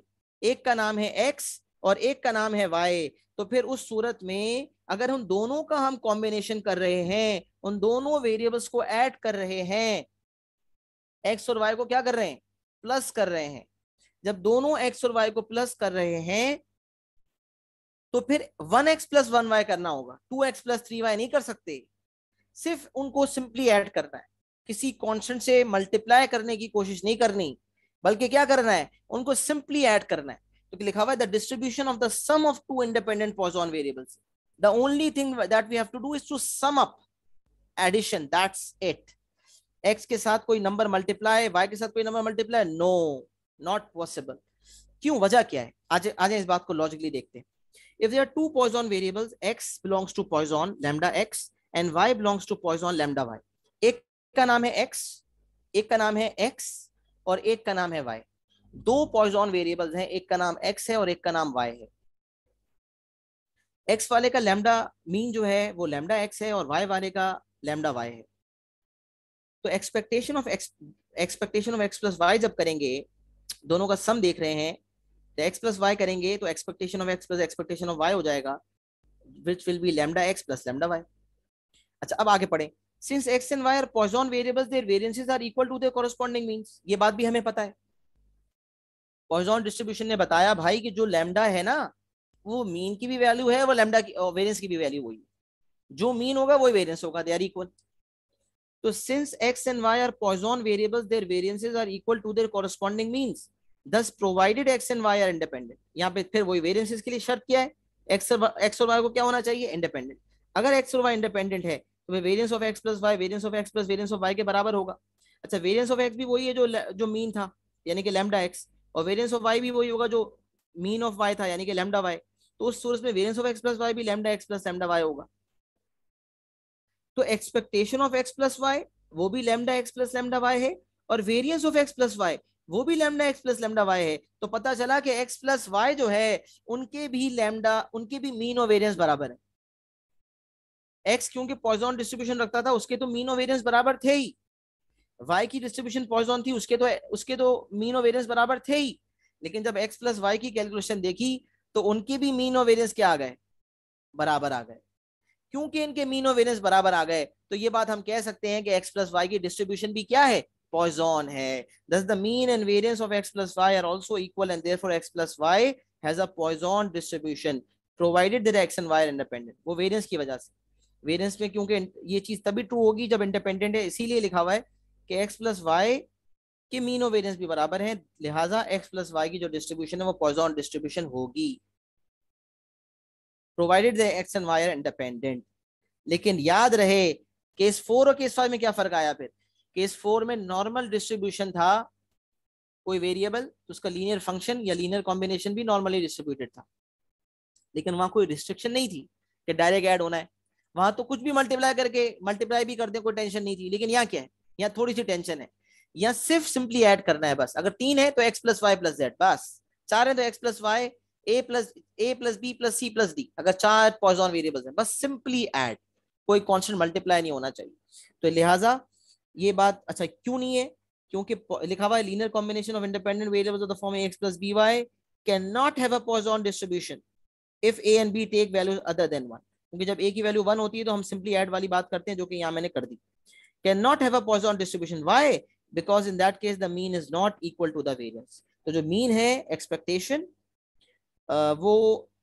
एक का नाम है एक्स और एक का नाम है वाई तो फिर उस सूरत में अगर हम दोनों का हम कॉम्बिनेशन कर रहे हैं उन दोनों वेरिएबल्स को ऐड कर रहे हैं एक्स और वाई को क्या कर रहे हैं प्लस कर रहे हैं जब दोनों एक्स और वाई को प्लस कर रहे हैं तो फिर one X plus one Y करना होगा two x plus three Y नहीं कर सकते सिर्फ उनको सिंपली ऐड करना है किसी कॉन्स्टेंट से मल्टीप्लाई करने की कोशिश नहीं करनी बल्कि क्या करना है उनको सिंपली ऐड करना है क्योंकि लिखा हुआ है the distribution of the sum of two independent Poisson variables the only thing that we have to do is to sum up addition that's it X के साथ कोई नंबर मल्टीप्लाई वाई के साथ कोई number multiply no not possible क्यों वजह क्या है आज आज इस बात को लॉजिकली देखते हैं if there two Poisson variables X belongs to Poisson Poisson X and Y belongs to Poisson Poisson Y एक का नाम है एक्स एक का नाम है एक्स और एक का नाम है वाई दो पॉइजॉन वेरिएबल्स हैं एक का नाम एक्स है और एक का नाम वाई है एक्स वाले का लेमडा मीन जो है वो लेमडा एक्स है और वाई वाले का लेमडा वाई है तो expectation of x expectation of x plus Y जब करेंगे दोनों का सम देख रहे हैं तो एक्स प्लस वाई करेंगे तो expectation of x plus expectation of Y हो जाएगा which will be lambda X plus lambda Y अच्छा अब आगे पढ़ें since X and Y are Poisson variables their variances are equal to their corresponding means ये बात भी हमें पता है पॉइजॉन डिस्ट्रीब्यूशन ने बताया भाई कि जो लेमडा है ना वो मीन की भी वैल्यू है वो लेमडा की वेरियंस की भी वैल्यू वही है जो मीन होगा वही वेरियंस होगा दे आर इक्वल तो since X and Y are Poisson variables their variances are equal to their corresponding means thus provided X and Y are independent यहाँ पे फिर वही वेरियंसेस के लिए शर्त क्या है एक्स एक्स और वाई को क्या होना चाहिए इंडिपेंडेंट अगर एक्स और वाई इंडिपेंडेंट है तो variance of x plus Y variance of x plus variance of Y के बराबर होगा अच्छा वेरियंस ऑफ एक्स भी वही है जो जो मीन था यानी कि लेमडा एक्स और वेरियंस ऑफ वाई भी वही होगा जो मीन ऑफ वाई था यानी कि लेमडा वाई तो उस सोर्स में variance of x plus Y भी lambda X plus lambda Y होगा तो expectation of x plus Y वो भी lambda X plus lambda Y है और variance of x plus Y वो भी lambda X plus lambda Y है तो पता चला कि एक्स प्लस वाई जो है उनके भी लेमडा उनके भी मीन और वेरियंस बराबर है एक्स क्योंकि पॉइजन डिस्ट्रीब्यूशन रखता था उसके तो मीन और वेरियंस बराबर थे ही वाई की डिस्ट्रीब्यूशन पॉइजन थी उसके तो उसके तो मीन और वेरियंस बराबर थे ही लेकिन जब एक्स प्लस वाई की कैलकुलेशन देखी तो उनके भी मीन और वेरियंस क्या आ गए बराबर आ गए क्योंकि इनके मीन और वेरियंस बराबर आ गए तो ये बात हम कह सकते हैं कि एक्स प्लस वाई की डिस्ट्रीब्यूशन भी क्या है पॉइजन है thus the mean and variance of x plus y are also equal and there x plus y has a Poisson distribution provided that x and Y are independent वो वेरियंस की वजह से वेरियंस में क्योंकि ये चीज तभी ट्रू होगी जब इंडिपेंडेंट है इसीलिए लिखा हुआ है कि x प्लस वाई के मीन और वेरियंस भी बराबर है लिहाजा x प्लस वाई की जो डिस्ट्रीब्यूशन है वो पॉइजॉन डिस्ट्रीब्यूशन होगी provided x and y are independent लेकिन याद रहे केस फोर और केस फाइव में क्या फर्क आया फिर केस फोर में नॉर्मल डिस्ट्रीब्यूशन था कोई वेरिएबल तो उसका लीनियर फंक्शन या लीनियर कॉम्बिनेशन भी नॉर्मली डिस्ट्रीब्यूटेड था लेकिन वहां कोई रिस्ट्रिक्शन नहीं थी कि डायरेक्ट ऐड होना है वहां तो कुछ भी मल्टीप्लाई करके मल्टीप्लाई भी करते कोई टेंशन नहीं थी लेकिन यहाँ क्या है यहाँ थोड़ी सी टेंशन है यहाँ सिर्फ सिंपली ऐड करना है बस अगर तीन है तो x plus y plus z बस चार है तो x plus y a plus a plus b plus c plus d अगर चार पॉइजॉन वेरिएबल्स हैं बस सिंपली ऐड कोई कॉन्स्टेंट मल्टीप्लाई नहीं होना चाहिए तो लिहाजा ये बात अच्छा क्यों नहीं है क्योंकि लिखा हुआ है linear combination of independent variables of the form x plus B y can not have a Poisson distribution if a and b take value other than one क्योंकि जब ए की वैल्यू वन होती है तो हम सिंपली ऐड वाली बात करते हैं जो कि यहाँ मैंने कर दी cannot have a Poisson distribution. Why? Because in that case, the mean is not equal to the variance. तो जो mean है expectation, uh, वो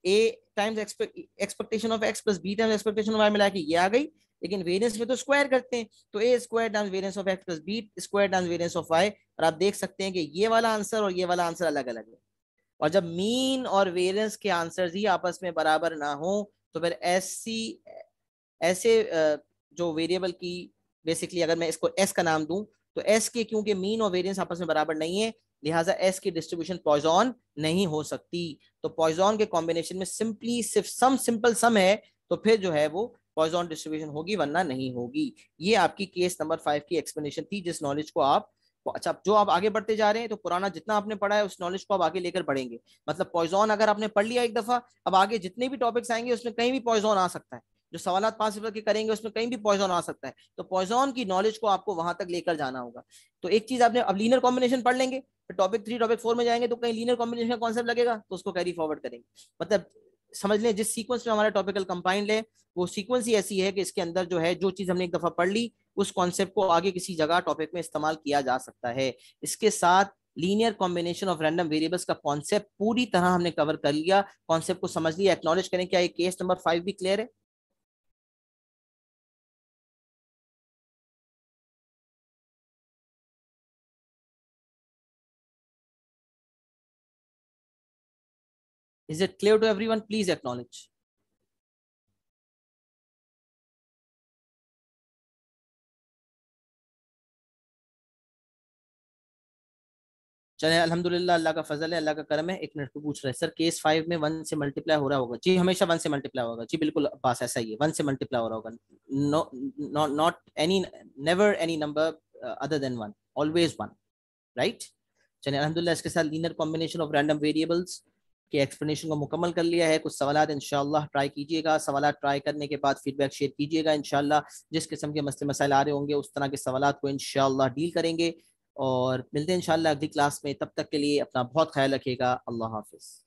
a times expect, expectation of x plus b times expectation of y मिला के ये आ गई लेकिन वेरियंस में तो स्क्वायर करते हैं तो a square times variance of x plus b square times variance of y और आप देख सकते हैं कि ये वाला आंसर और ये वाला आंसर अलग अलग है और जब मीन और वेरियंस के आंसर्स ही आपस में बराबर ना हो तो फिर ऐसी ऐसे जो वेरिएबल की बेसिकली अगर मैं इसको एस का नाम दूं तो एस के क्योंकि मीन और वेरियंस आपस में बराबर नहीं है लिहाजा एस की डिस्ट्रीब्यूशन पॉइजॉन नहीं हो सकती तो पॉइजॉन के कॉम्बिनेशन में सिंपली सिर्फ सम सिंपल सम है तो फिर जो है वो पॉइजॉन डिस्ट्रीब्यूशन होगी वरना नहीं होगी ये आपकी केस नंबर फाइव की एक्सप्लेनेशन थी जिस नॉलेज को आप अच्छा जो आप आगे बढ़ते जा रहे हैं तो पुराना जितना आपने पढ़ा है उस नॉलेज को आप आगे लेकर पढ़ेंगे मतलब पॉइजॉन अगर आपने पढ़ लिया एक दफा अब आगे जितने भी टॉपिक्स आएंगे उसमें कहीं भी पॉइजॉन आ सकता है जो सवाल पांच पेपर के करेंगे उसमें कहीं भी पॉइजन आ सकता है तो पॉइजन की नॉलेज को आपको वहां तक लेकर जाना होगा तो एक चीज आपने अब लीनर कॉम्बिनेशन पढ़ लेंगे टॉपिक थ्री टॉपिक फोर में जाएंगे तो कहीं लीनर कॉम्बिनेशन का कॉन्सेप्ट लगेगा तो उसको कैरी फॉरवर्ड करेंगे मतलब समझ लें जिस सीक्वेंस में हमारा टॉपिकल कंपाइंड है वो सीक्वेंस ही ऐसी है कि इसके अंदर जो है जो चीज हमने एक दफा पढ़ ली उस कॉन्सेप्ट को आगे किसी जगह टॉपिक में इस्तेमाल किया जा सकता है इसके साथ linear combination of random variables का कॉन्सेप्ट पूरी तरह हमने कवर कर लिया कॉन्सेप्ट को समझ लिया एक्नोलेज करें क्या ये केस नंबर फाइव भी क्लियर है Is it clear to everyone? Please acknowledge. चले अल्हम्दुलिल्लाह अल्लाह का फजल है अल्लाह का करम है एक मिनट को पूछ रहे हैं सर केस फाइव में वन से मल्टीप्लाई हो रहा होगा जी हमेशा वन से मल्टीप्लाई होगा जी बिल्कुल पास ऐसा ही है वन से मल्टीप्लाई हो रहा होगा no not any never any number other than one always one right चले अलहमदुल्ला इसके साथ linear combination of random variables के एक्सप्लेनेशन को मुकम्मल कर लिया है कुछ सवाल इनशाला ट्राई कीजिएगा सवाल ट्राई करने के बाद फीडबैक शेयर कीजिएगा इंशाल्लाह जिस किस्म के मसले मसाइल आ रहे होंगे उस तरह के सवाल को शाह डील करेंगे और मिलते हैं शाला अगली क्लास में तब तक के लिए अपना बहुत ख्याल रखिएगा अल्लाह हाफिज़